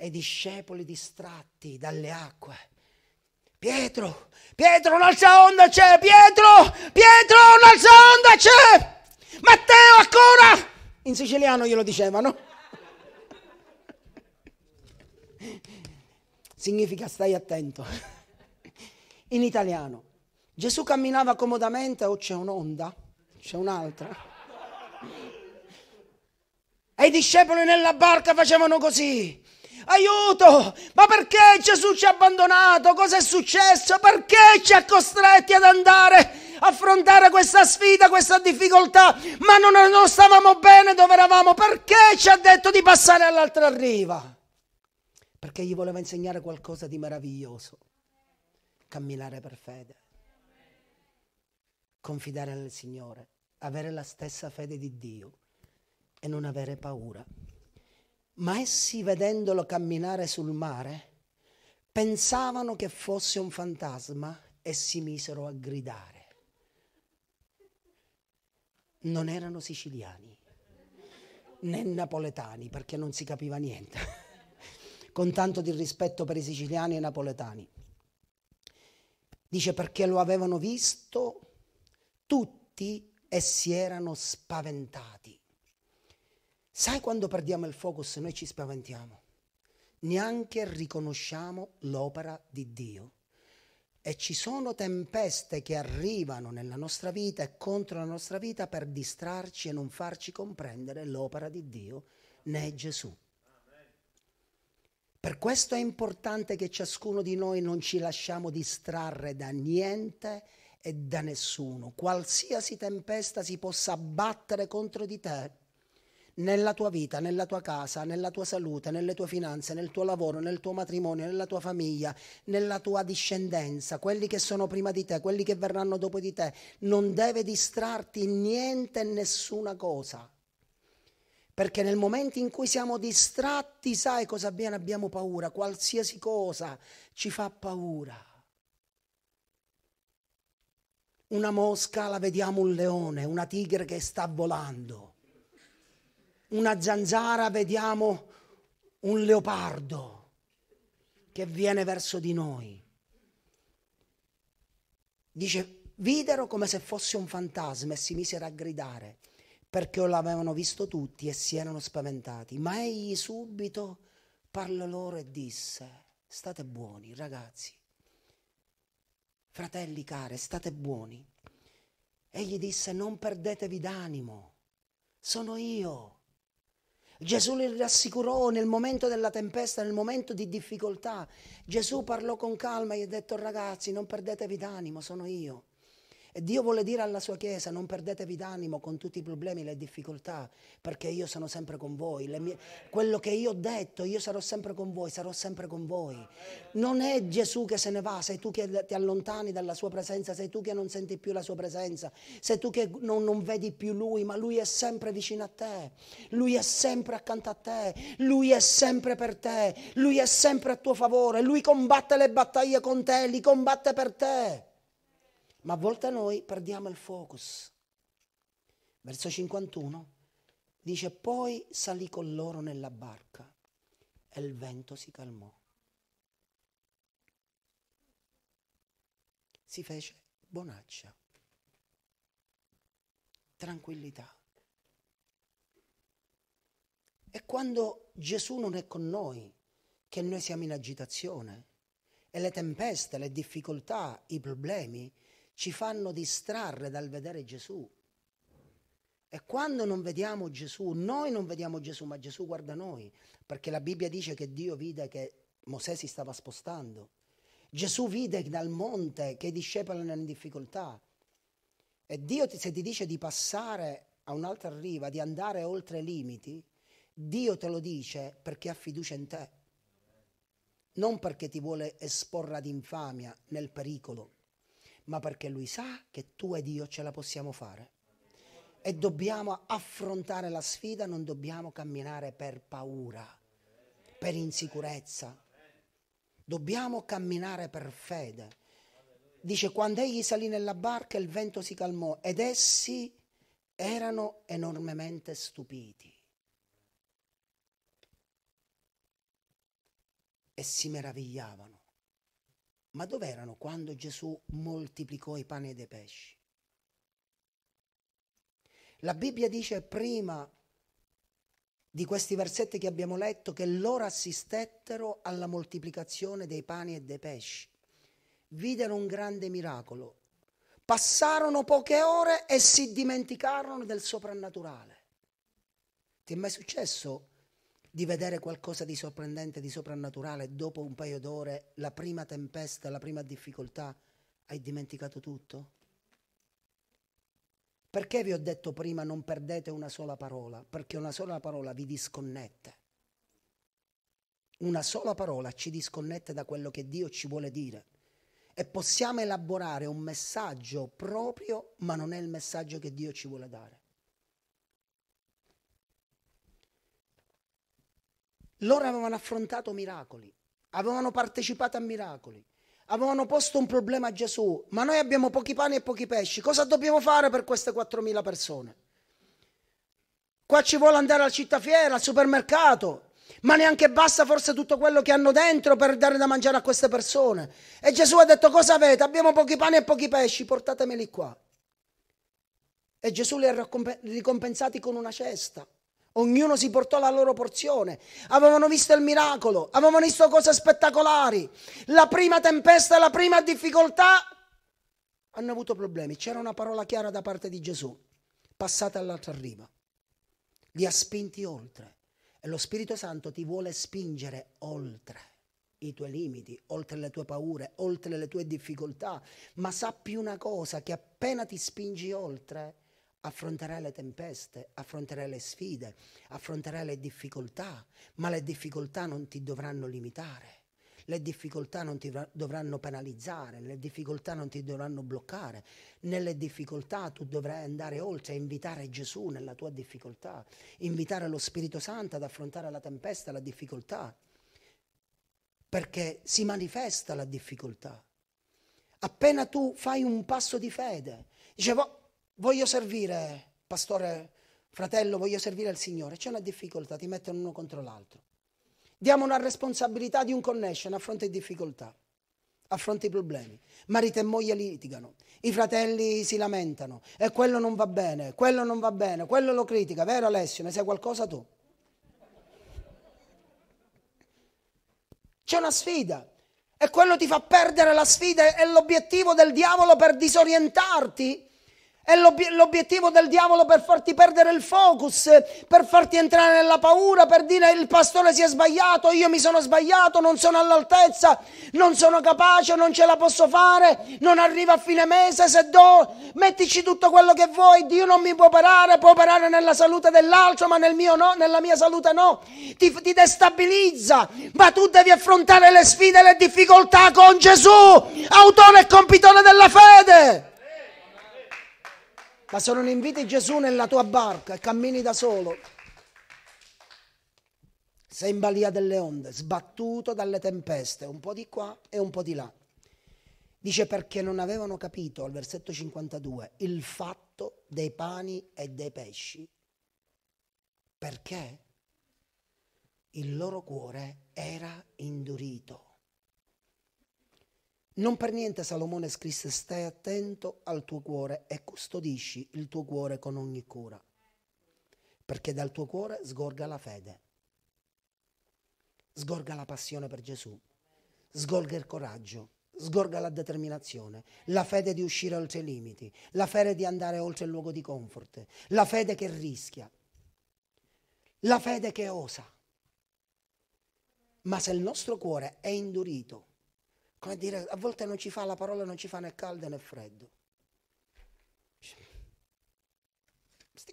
E i discepoli distratti dalle acque. Pietro, Pietro, un'altra onda c'è, Pietro, Pietro, un'altra onda c'è. Matteo, ancora! In siciliano glielo dicevano. [LAUGHS] Significa stai attento. [LAUGHS] In italiano, Gesù camminava comodamente o c'è un'onda? C'è un'altra? E i discepoli nella barca facevano così. Aiuto! Ma perché Gesù ci ha abbandonato? Cosa è successo? Perché ci ha costretti ad andare a affrontare questa sfida, questa difficoltà, ma non, non, stavamo bene dove eravamo, perché ci ha detto di passare all'altra riva? Perché gli voleva insegnare qualcosa di meraviglioso, camminare per fede, confidare nel Signore, avere la stessa fede di Dio e non avere paura. Ma essi, vedendolo camminare sul mare, pensavano che fosse un fantasma e si misero a gridare. Non erano siciliani né napoletani perché non si capiva niente, [LAUGHS] con tanto di rispetto per i siciliani e i napoletani. Dice perché lo avevano visto tutti e si erano spaventati. Sai quando perdiamo il focus noi ci spaventiamo? Neanche riconosciamo l'opera di Dio. E ci sono tempeste che arrivano nella nostra vita e contro la nostra vita per distrarci e non farci comprendere l'opera di Dio né Gesù. Per questo è importante che ciascuno di noi non ci lasciamo distrarre da niente e da nessuno. Qualsiasi tempesta si possa abbattere contro di te, nella tua vita, nella tua casa, nella tua salute, nelle tue finanze, nel tuo lavoro, nel tuo matrimonio, nella tua famiglia, nella tua discendenza, quelli che sono prima di te, quelli che verranno dopo di te. Non deve distrarti niente e nessuna cosa. Perché nel momento in cui siamo distratti, sai cosa avviene? Abbiamo paura, qualsiasi cosa ci fa paura. Una mosca la vediamo un leone, una tigre che sta volando una zanzara, vediamo un leopardo che viene verso di noi. Dice, videro come se fosse un fantasma e si misero a gridare perché l'avevano visto tutti e si erano spaventati. Ma egli subito parlò loro e disse, state buoni ragazzi, fratelli cari, state buoni. Egli disse, non perdetevi d'animo, sono io Gesù li rassicurò nel momento della tempesta, nel momento di difficoltà. Gesù parlò con calma e gli ha detto ragazzi non perdetevi d'animo, sono io. E Dio vuole dire alla sua Chiesa, non perdetevi d'animo con tutti i problemi, le difficoltà, perché io sono sempre con voi. Mie... quello che io ho detto, io sarò sempre con voi, sarò sempre con voi. Non è Gesù che se ne va, sei tu che ti allontani dalla sua presenza, sei tu che non senti più la sua presenza, sei tu che non, non vedi più lui, ma lui è sempre vicino a te, lui è sempre accanto a te, lui è sempre per te, lui è sempre a tuo favore, lui combatte le battaglie con te, li combatte per te ma a volte noi perdiamo il focus. Verso 51 dice, poi salì con loro nella barca e il vento si calmò. Si fece bonaccia, tranquillità. E quando Gesù non è con noi, che noi siamo in agitazione, e le tempeste, le difficoltà, i problemi ci fanno distrarre dal vedere Gesù. E quando non vediamo Gesù, noi non vediamo Gesù, ma Gesù guarda noi, perché la Bibbia dice che Dio vide che Mosè si stava spostando. Gesù vide dal monte che i discepoli erano in difficoltà. E Dio se ti dice di passare a un'altra riva, di andare oltre i limiti, Dio te lo dice perché ha fiducia in te, non perché ti vuole esporre ad infamia nel pericolo ma perché lui sa che tu ed io ce la possiamo fare. E dobbiamo affrontare la sfida, non dobbiamo camminare per paura, per insicurezza. Dobbiamo camminare per fede. Dice, quando egli salì nella barca il vento si calmò ed essi erano enormemente stupiti. E si meravigliavano ma dov'erano quando Gesù moltiplicò i pani e dei pesci? La Bibbia dice prima di questi versetti che abbiamo letto che loro assistettero alla moltiplicazione dei pani e dei pesci. Videro un grande miracolo. Passarono poche ore e si dimenticarono del soprannaturale. Ti è mai successo di vedere qualcosa di sorprendente, di soprannaturale, dopo un paio d'ore, la prima tempesta, la prima difficoltà, hai dimenticato tutto? Perché vi ho detto prima non perdete una sola parola? Perché una sola parola vi disconnette. Una sola parola ci disconnette da quello che Dio ci vuole dire. E possiamo elaborare un messaggio proprio, ma non è il messaggio che Dio ci vuole dare. Loro avevano affrontato miracoli, avevano partecipato a miracoli, avevano posto un problema a Gesù, ma noi abbiamo pochi pani e pochi pesci, cosa dobbiamo fare per queste 4.000 persone? Qua ci vuole andare alla città fiera, al supermercato, ma neanche basta forse tutto quello che hanno dentro per dare da mangiare a queste persone. E Gesù ha detto cosa avete? Abbiamo pochi pani e pochi pesci, portatemeli qua. E Gesù li ha ricompensati con una cesta. Ognuno si portò la loro porzione. Avevano visto il miracolo, avevano visto cose spettacolari. La prima tempesta, la prima difficoltà, hanno avuto problemi. C'era una parola chiara da parte di Gesù, Passate all'altra riva. Li ha spinti oltre. E lo Spirito Santo ti vuole spingere oltre i tuoi limiti, oltre le tue paure, oltre le tue difficoltà. Ma sappi una cosa, che appena ti spingi oltre affronterai le tempeste, affronterai le sfide, affronterai le difficoltà, ma le difficoltà non ti dovranno limitare le difficoltà non ti dovranno penalizzare, le difficoltà non ti dovranno bloccare, nelle difficoltà tu dovrai andare oltre invitare Gesù nella tua difficoltà, invitare lo Spirito Santo ad affrontare la tempesta, la difficoltà, perché si manifesta la difficoltà. Appena tu fai un passo di fede, dicevo, voglio servire, pastore, fratello, voglio servire al Signore, c'è una difficoltà, ti mettono uno contro l'altro. Diamo una responsabilità di un connection a fronte di difficoltà, a fronte di problemi. Marito e moglie litigano, i fratelli si lamentano e quello non va bene, quello non va bene, quello lo critica, vero Alessio? Ne sai qualcosa tu? C'è una sfida e quello ti fa perdere la sfida e l'obiettivo del diavolo per disorientarti è l'obiettivo del diavolo per farti perdere il focus, per farti entrare nella paura, per dire il pastore si è sbagliato, io mi sono sbagliato, non sono all'altezza, non sono capace, non ce la posso fare, non arrivo a fine mese, se do, mettici tutto quello che vuoi, Dio non mi può operare, può operare nella salute dell'altro, ma nel mio no, nella mia salute no, ti, ti destabilizza, ma tu devi affrontare le sfide le difficoltà con Gesù, autore e compitore della fede. Ma se non inviti Gesù nella tua barca e cammini da solo, sei in balia delle onde, sbattuto dalle tempeste, un po' di qua e un po' di là. Dice perché non avevano capito, al versetto 52, il fatto dei pani e dei pesci. Perché? Il loro cuore era indurito. Non per niente Salomone scrisse stai attento al tuo cuore e custodisci il tuo cuore con ogni cura, perché dal tuo cuore sgorga la fede, sgorga la passione per Gesù, sgorga il coraggio, sgorga la determinazione, la fede di uscire oltre i limiti, la fede di andare oltre il luogo di comfort, la fede che rischia, la fede che osa. Ma se il nostro cuore è indurito, come dire, a volte non ci fa la parola, non ci fa né caldo né freddo.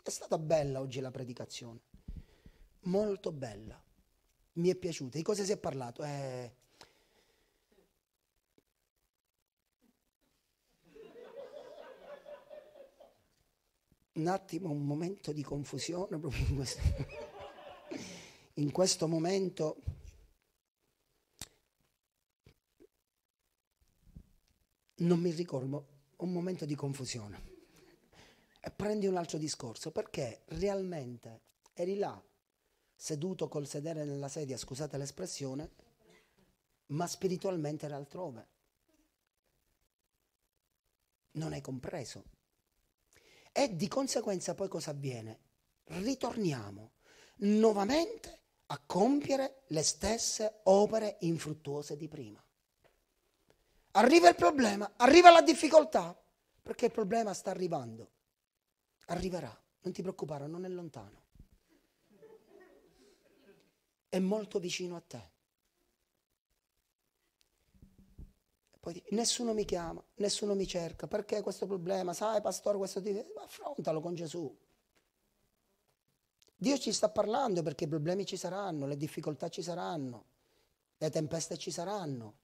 È stata bella oggi la predicazione, molto bella, mi è piaciuta. Di cosa si è parlato? Eh... Un attimo, un momento di confusione proprio in questo, in questo momento non mi ricordo un momento di confusione. E prendi un altro discorso, perché realmente eri là, seduto col sedere nella sedia, scusate l'espressione, ma spiritualmente era altrove. Non hai compreso. E di conseguenza poi cosa avviene? Ritorniamo nuovamente a compiere le stesse opere infruttuose di prima. Arriva il problema, arriva la difficoltà, perché il problema sta arrivando. Arriverà, non ti preoccupare, non è lontano. È molto vicino a te. Poi, nessuno mi chiama, nessuno mi cerca, perché questo problema? Sai, pastore, questo ti... Affrontalo con Gesù. Dio ci sta parlando perché i problemi ci saranno, le difficoltà ci saranno, le tempeste ci saranno,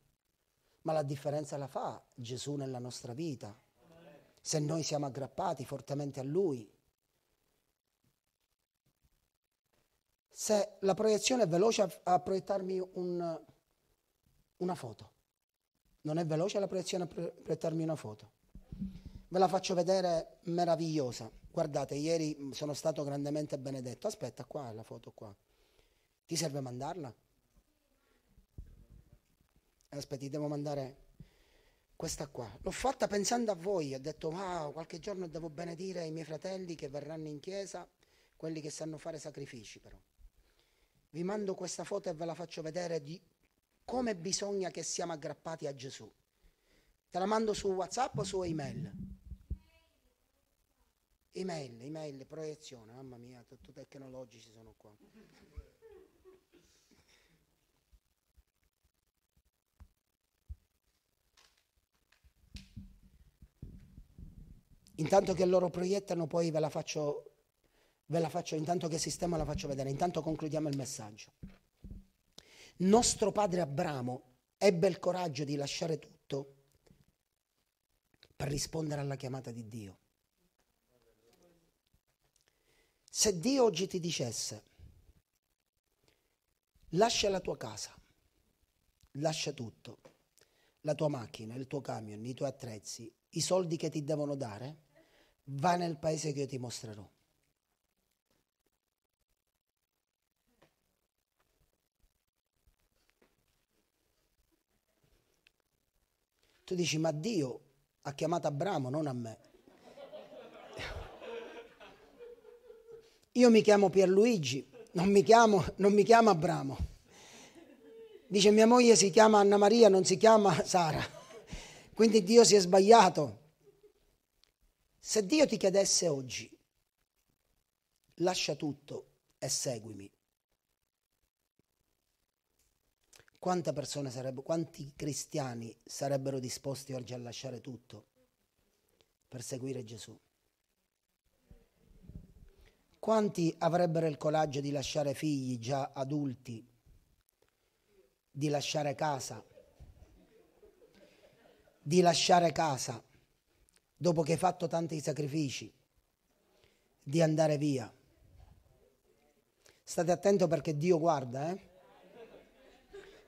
ma la differenza la fa Gesù nella nostra vita, se noi siamo aggrappati fortemente a Lui. Se la proiezione è veloce a, proiettarmi un, una foto, non è veloce la proiezione a proiettarmi una foto. Ve la faccio vedere meravigliosa. Guardate, ieri sono stato grandemente benedetto. Aspetta, qua è la foto qua. Ti serve mandarla? aspetti, devo mandare questa qua. L'ho fatta pensando a voi, ho detto wow, qualche giorno devo benedire i miei fratelli che verranno in chiesa, quelli che sanno fare sacrifici però. Vi mando questa foto e ve la faccio vedere di come bisogna che siamo aggrappati a Gesù. Te la mando su WhatsApp o su email? Email, email, proiezione, mamma mia, tutti tecnologici sono qua. Intanto che loro proiettano, poi ve la faccio, ve la faccio intanto che sistema la faccio vedere, intanto concludiamo il messaggio. Nostro padre Abramo ebbe il coraggio di lasciare tutto per rispondere alla chiamata di Dio. Se Dio oggi ti dicesse, lascia la tua casa, lascia tutto, la tua macchina, il tuo camion, i tuoi attrezzi, i soldi che ti devono dare, va nel paese che io ti mostrerò. Tu dici, ma Dio ha chiamato Abramo, non a me. Io mi chiamo Pierluigi, non mi chiamo, non mi chiamo Abramo. Dice, mia moglie si chiama Anna Maria, non si chiama Sara. Quindi Dio si è sbagliato. Se Dio ti chiedesse oggi, lascia tutto e seguimi, quante persone sarebbero, quanti cristiani sarebbero disposti oggi a lasciare tutto per seguire Gesù? Quanti avrebbero il coraggio di lasciare figli già adulti, di lasciare casa, di lasciare casa, dopo che hai fatto tanti sacrifici, di andare via. State attento perché Dio guarda, eh?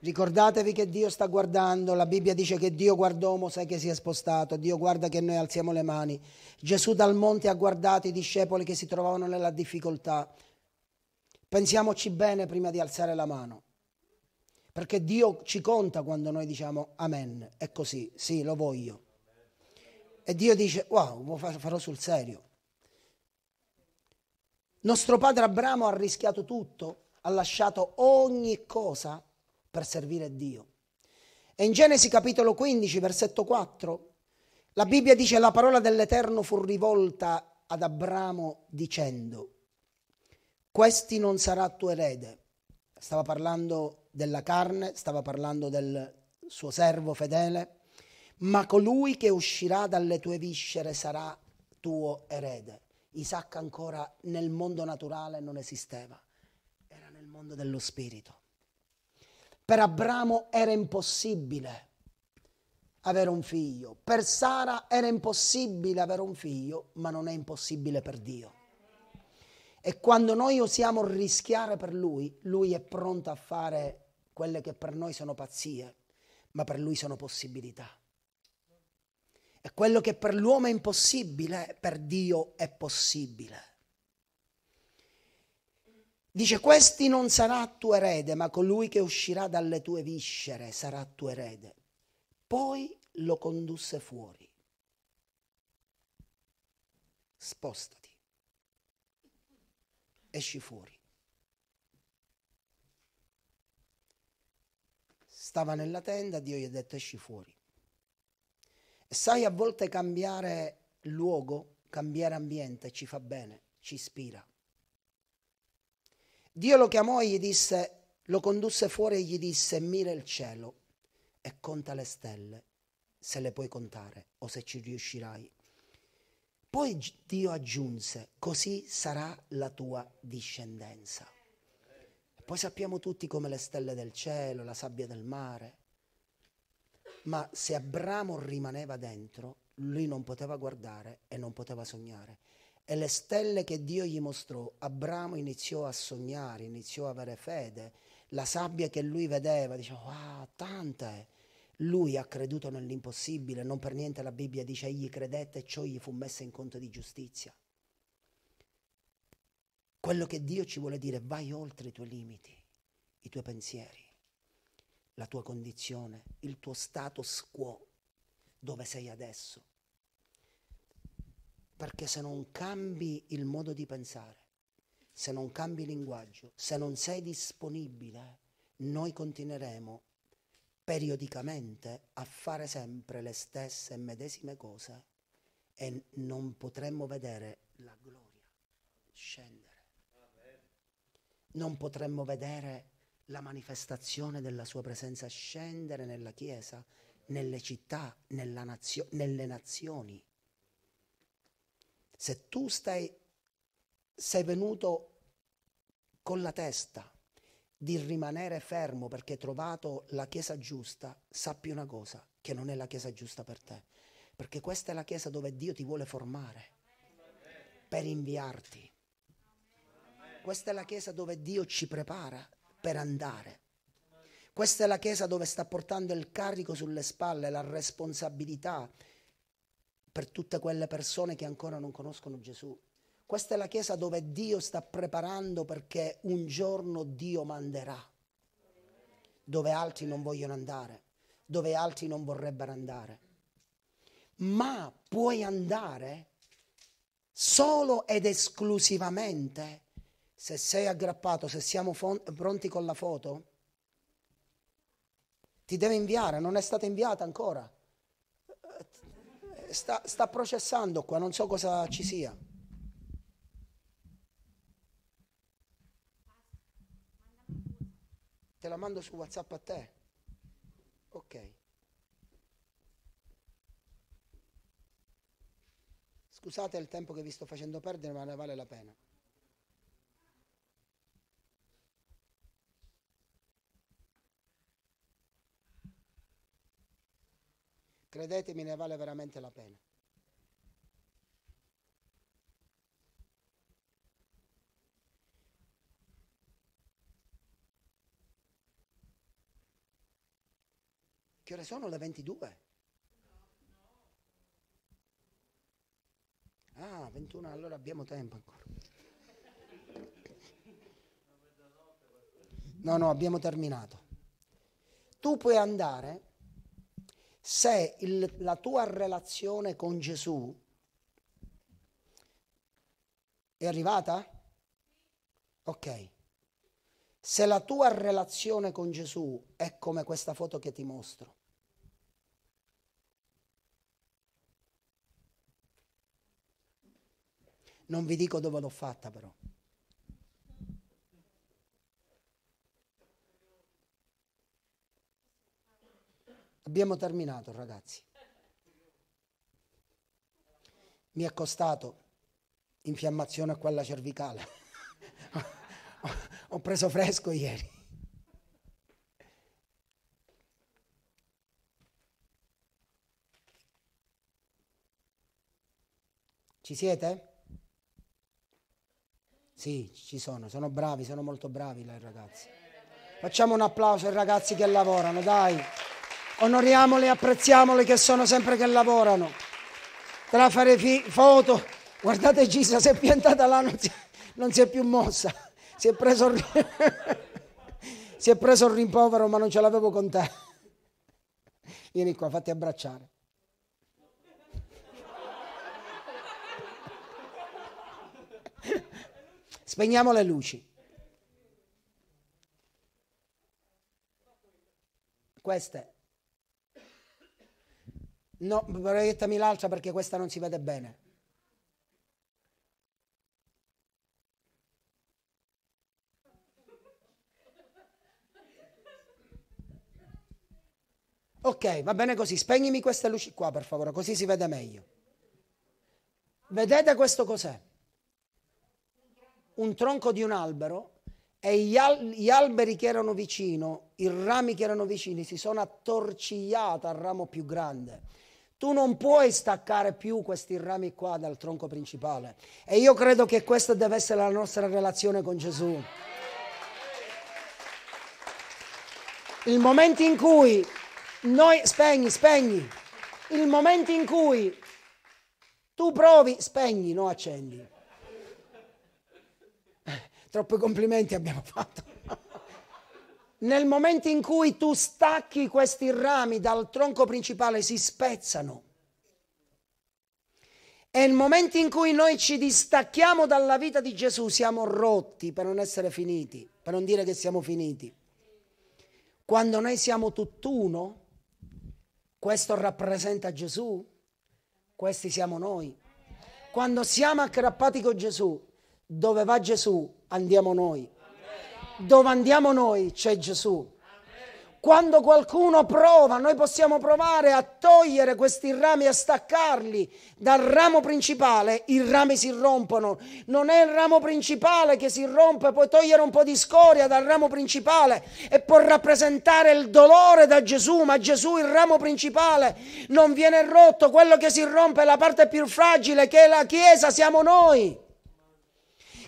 Ricordatevi che Dio sta guardando, la Bibbia dice che Dio guardò Mosè che si è spostato, Dio guarda che noi alziamo le mani. Gesù dal monte ha guardato i discepoli che si trovavano nella difficoltà. Pensiamoci bene prima di alzare la mano, perché Dio ci conta quando noi diciamo amen, è così, sì, lo voglio. E Dio dice, wow, lo farò sul serio. Nostro padre Abramo ha rischiato tutto, ha lasciato ogni cosa per servire Dio. E in Genesi capitolo 15, versetto 4, la Bibbia dice la parola dell'Eterno fu rivolta ad Abramo dicendo, questi non sarà tuo erede. Stava parlando della carne, stava parlando del suo servo fedele, ma colui che uscirà dalle tue viscere sarà tuo erede. Isacca ancora nel mondo naturale non esisteva, era nel mondo dello spirito. Per Abramo era impossibile avere un figlio, per Sara era impossibile avere un figlio, ma non è impossibile per Dio. E quando noi osiamo rischiare per Lui, Lui è pronto a fare quelle che per noi sono pazzie, ma per Lui sono possibilità. E quello che per l'uomo è impossibile, per Dio è possibile. Dice, questi non sarà tuo erede, ma colui che uscirà dalle tue viscere sarà tuo erede. Poi lo condusse fuori. Spostati. Esci fuori. Stava nella tenda, Dio gli ha detto esci fuori. Sai, a volte cambiare luogo, cambiare ambiente ci fa bene, ci ispira. Dio lo chiamò e gli disse, lo condusse fuori e gli disse, mira il cielo e conta le stelle, se le puoi contare o se ci riuscirai. Poi Dio aggiunse, così sarà la tua discendenza. Poi sappiamo tutti come le stelle del cielo, la sabbia del mare, ma se Abramo rimaneva dentro, lui non poteva guardare e non poteva sognare. E le stelle che Dio gli mostrò, Abramo iniziò a sognare, iniziò a avere fede. La sabbia che lui vedeva, diceva, wow, tante. Lui ha creduto nell'impossibile, non per niente la Bibbia dice, egli credette e ciò gli fu messo in conto di giustizia. Quello che Dio ci vuole dire, vai oltre i tuoi limiti, i tuoi pensieri la tua condizione, il tuo status quo, dove sei adesso. Perché se non cambi il modo di pensare, se non cambi linguaggio, se non sei disponibile, noi continueremo periodicamente a fare sempre le stesse medesime cose e non potremmo vedere la gloria scendere. Non potremmo vedere la manifestazione della sua presenza scendere nella Chiesa, nelle città, nazio- nelle nazioni. Se tu stai, sei venuto con la testa di rimanere fermo perché hai trovato la Chiesa giusta, sappi una cosa, che non è la Chiesa giusta per te, perché questa è la Chiesa dove Dio ti vuole formare, per inviarti. Questa è la Chiesa dove Dio ci prepara per andare. Questa è la Chiesa dove sta portando il carico sulle spalle, la responsabilità per tutte quelle persone che ancora non conoscono Gesù. Questa è la Chiesa dove Dio sta preparando perché un giorno Dio manderà, dove altri non vogliono andare, dove altri non vorrebbero andare. Ma puoi andare solo ed esclusivamente se sei aggrappato, se siamo pronti con la foto, ti deve inviare, non è stata inviata ancora. Sta, sta processando qua, non so cosa ci sia. Te la mando su WhatsApp a te. Ok. Scusate il tempo che vi sto facendo perdere, ma ne vale la pena. Credetemi, ne vale veramente la pena. Che ore sono? Le 22? Ah, 21, allora abbiamo tempo ancora. No, no, abbiamo terminato. Tu puoi andare se il, la tua relazione con Gesù è arrivata? Ok. Se la tua relazione con Gesù è come questa foto che ti mostro. Non vi dico dove l'ho fatta però. Abbiamo terminato ragazzi. Mi è costato infiammazione a quella cervicale. [LAUGHS] Ho preso fresco ieri. Ci siete? Sì, ci sono, sono bravi, sono molto bravi là, i ragazzi. Facciamo un applauso ai ragazzi che lavorano, dai onoriamole apprezziamole che sono sempre che lavorano. Tra fare fi- foto, guardate Gisa, si è piantata là, non si, non si è più mossa, si è preso il, [LAUGHS] si è preso rimpovero ma non ce l'avevo con te. Vieni qua, fatti abbracciare. Spegniamo le luci. Queste No, proiettami l'altra perché questa non si vede bene. Ok, va bene così. Spegnimi queste luci qua, per favore, così si vede meglio. Vedete questo cos'è? Un tronco di un albero e gli, al- gli, alberi che erano vicino, i rami che erano vicini, si sono attorcigliati al ramo più grande tu non puoi staccare più questi rami qua dal tronco principale. E io credo che questa deve essere la nostra relazione con Gesù. Il momento in cui noi spegni, spegni. Il momento in cui tu provi, spegni, non accendi. [LAUGHS] Troppi complimenti abbiamo fatto. Nel momento in cui tu stacchi questi rami dal tronco principale si spezzano. E il momento in cui noi ci distacchiamo dalla vita di Gesù siamo rotti per non essere finiti, per non dire che siamo finiti. Quando noi siamo tutt'uno, questo rappresenta Gesù, questi siamo noi. Quando siamo aggrappati con Gesù, dove va Gesù andiamo noi. Dove andiamo noi c'è Gesù. Quando qualcuno prova, noi possiamo provare a togliere questi rami, a staccarli dal ramo principale, i rami si rompono. Non è il ramo principale che si rompe, puoi togliere un po' di scoria dal ramo principale e può rappresentare il dolore da Gesù, ma Gesù il ramo principale non viene rotto, quello che si rompe è la parte più fragile che è la Chiesa, siamo noi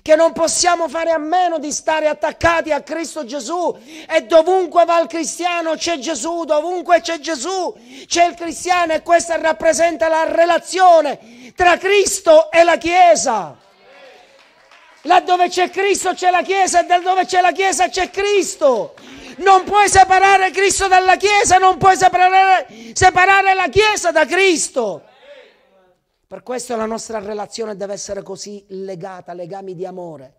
che non possiamo fare a meno di stare attaccati a Cristo Gesù e dovunque va il cristiano c'è Gesù, dovunque c'è Gesù c'è il cristiano e questa rappresenta la relazione tra Cristo e la Chiesa. Laddove c'è Cristo c'è la Chiesa e dove c'è la Chiesa c'è Cristo. Non puoi separare Cristo dalla Chiesa, non puoi separare, separare la Chiesa da Cristo. Per questo la nostra relazione deve essere così legata, legami di amore.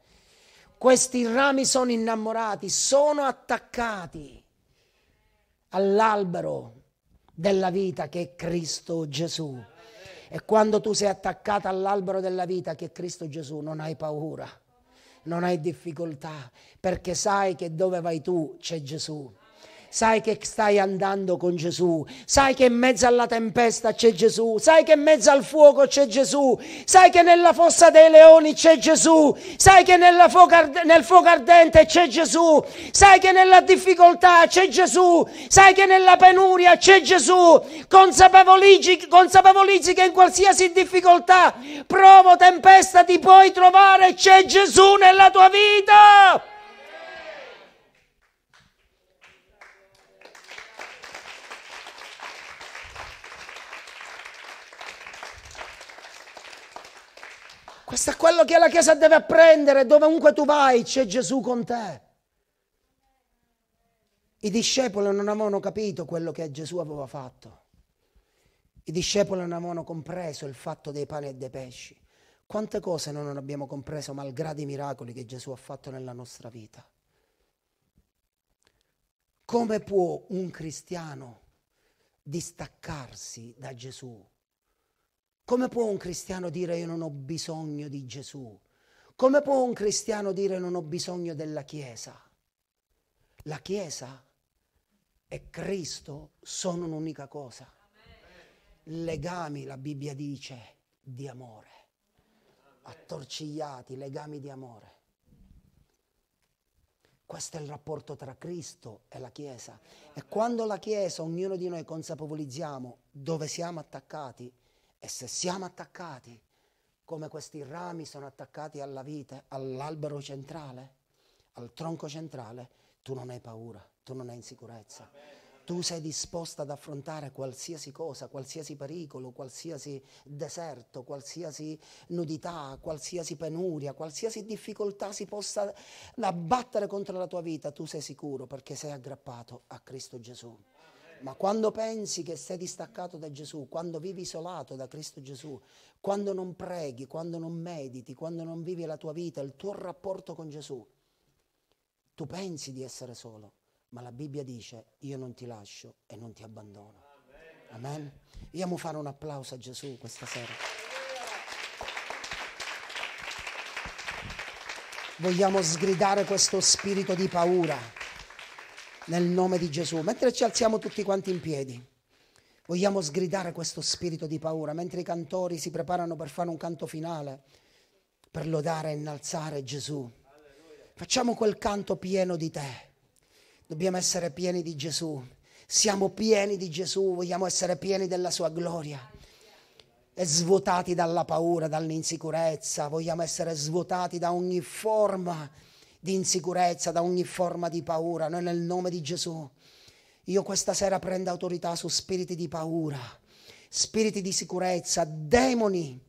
Questi rami sono innamorati, sono attaccati all'albero della vita che è Cristo Gesù. E quando tu sei attaccato all'albero della vita che è Cristo Gesù, non hai paura, non hai difficoltà, perché sai che dove vai tu c'è Gesù sai che stai andando con Gesù, sai che in mezzo alla tempesta c'è Gesù, sai che in mezzo al fuoco c'è Gesù, sai che nella fossa dei leoni c'è Gesù, sai che foca, nel fuoco ardente c'è Gesù, sai che nella difficoltà c'è Gesù, sai che nella penuria c'è Gesù, consapevolizzi, consapevolizzi che in qualsiasi difficoltà, provo, tempesta ti puoi trovare, c'è Gesù nella tua vita. Questo è quello che la Chiesa deve apprendere, dovunque tu vai c'è Gesù con te. I discepoli non avevano capito quello che Gesù aveva fatto. I discepoli non avevano compreso il fatto dei pani e dei pesci. Quante cose noi non abbiamo compreso malgrado i miracoli che Gesù ha fatto nella nostra vita? Come può un cristiano distaccarsi da Gesù come può un cristiano dire io non ho bisogno di Gesù? Come può un cristiano dire non ho bisogno della Chiesa? La Chiesa e Cristo sono un'unica cosa. Legami, la Bibbia dice, di amore. Attorcigliati, legami di amore. Questo è il rapporto tra Cristo e la Chiesa. E quando la Chiesa, ognuno di noi consapevolizziamo dove siamo attaccati, e se siamo attaccati, come questi rami sono attaccati alla vite, all'albero centrale, al tronco centrale, tu non hai paura, tu non hai insicurezza. Tu sei disposta ad affrontare qualsiasi cosa, qualsiasi pericolo, qualsiasi deserto, qualsiasi nudità, qualsiasi penuria, qualsiasi difficoltà si possa abbattere contro la tua vita. Tu sei sicuro perché sei aggrappato a Cristo Gesù. Certo. Ma quando pensi che sei distaccato da Gesù, quando vivi isolato da Cristo Gesù, quando non preghi, quando non mediti, quando non vivi la tua vita, il tuo rapporto con Gesù, tu pensi di essere solo, ma la Bibbia dice io non ti lascio e non ti abbandono. Amen. Amen. Io amo fare un applauso a Gesù questa sera. Vogliamo sgridare questo spirito di paura nel nome di Gesù. Mentre ci alziamo tutti quanti in piedi, vogliamo sgridare questo spirito di paura, mentre i cantori si preparano per fare un canto finale, per lodare e innalzare Gesù. Facciamo quel canto pieno di te. Dobbiamo essere pieni di Gesù. Siamo pieni di Gesù, vogliamo essere pieni della sua gloria. E svuotati dalla paura, dall'insicurezza, vogliamo essere svuotati da ogni forma di insicurezza, da ogni forma di paura. Noi nel nome di Gesù, io questa sera prendo autorità su spiriti di paura, spiriti di sicurezza, demoni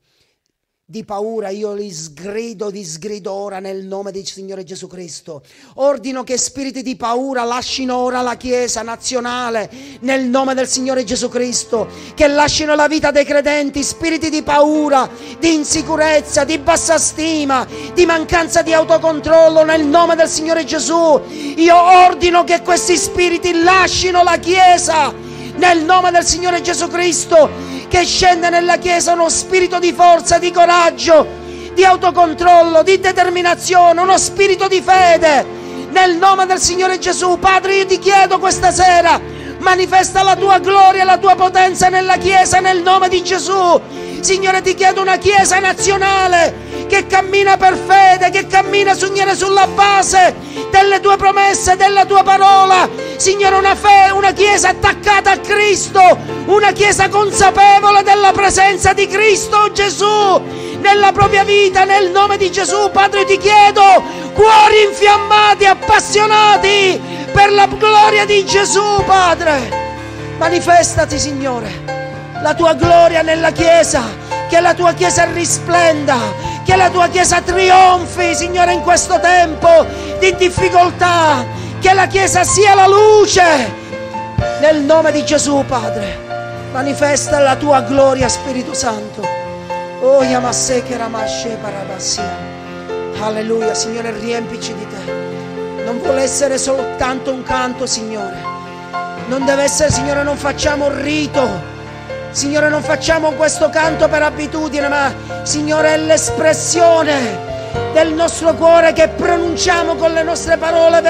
di paura, io li sgrido, li sgrido ora nel nome del Signore Gesù Cristo. Ordino che spiriti di paura lasciano ora la Chiesa nazionale nel nome del Signore Gesù Cristo, che lasciano la vita dei credenti, spiriti di paura, di insicurezza, di bassa stima, di mancanza di autocontrollo nel nome del Signore Gesù. Io ordino che questi spiriti lasciano la Chiesa nel nome del Signore Gesù Cristo che scende nella Chiesa uno spirito di forza, di coraggio, di autocontrollo, di determinazione, uno spirito di fede. Nel nome del Signore Gesù, Padre, io ti chiedo questa sera, manifesta la tua gloria, la tua potenza nella Chiesa, nel nome di Gesù. Signore, ti chiedo una Chiesa nazionale che cammina per fede, che cammina, Signore, sulla base delle tue promesse, della tua parola. Signore, una, fe, una chiesa attaccata a Cristo, una chiesa consapevole della presenza di Cristo Gesù nella propria vita, nel nome di Gesù. Padre, ti chiedo cuori infiammati, appassionati per la gloria di Gesù, Padre. Manifestati, Signore, la tua gloria nella Chiesa che la tua Chiesa risplenda, che la tua Chiesa trionfi, Signore, in questo tempo di difficoltà, che la Chiesa sia la luce. Nel nome di Gesù, Padre, manifesta la tua gloria, Spirito Santo. Oh, Yamasseke Ramashe Parabassia. Alleluia, Signore, riempici di te. Non vuole essere soltanto un canto, Signore. Non deve essere, Signore, non facciamo rito Signore, non facciamo questo canto per abitudine, ma Signore, è l'espressione del nostro cuore che pronunciamo con le nostre parole.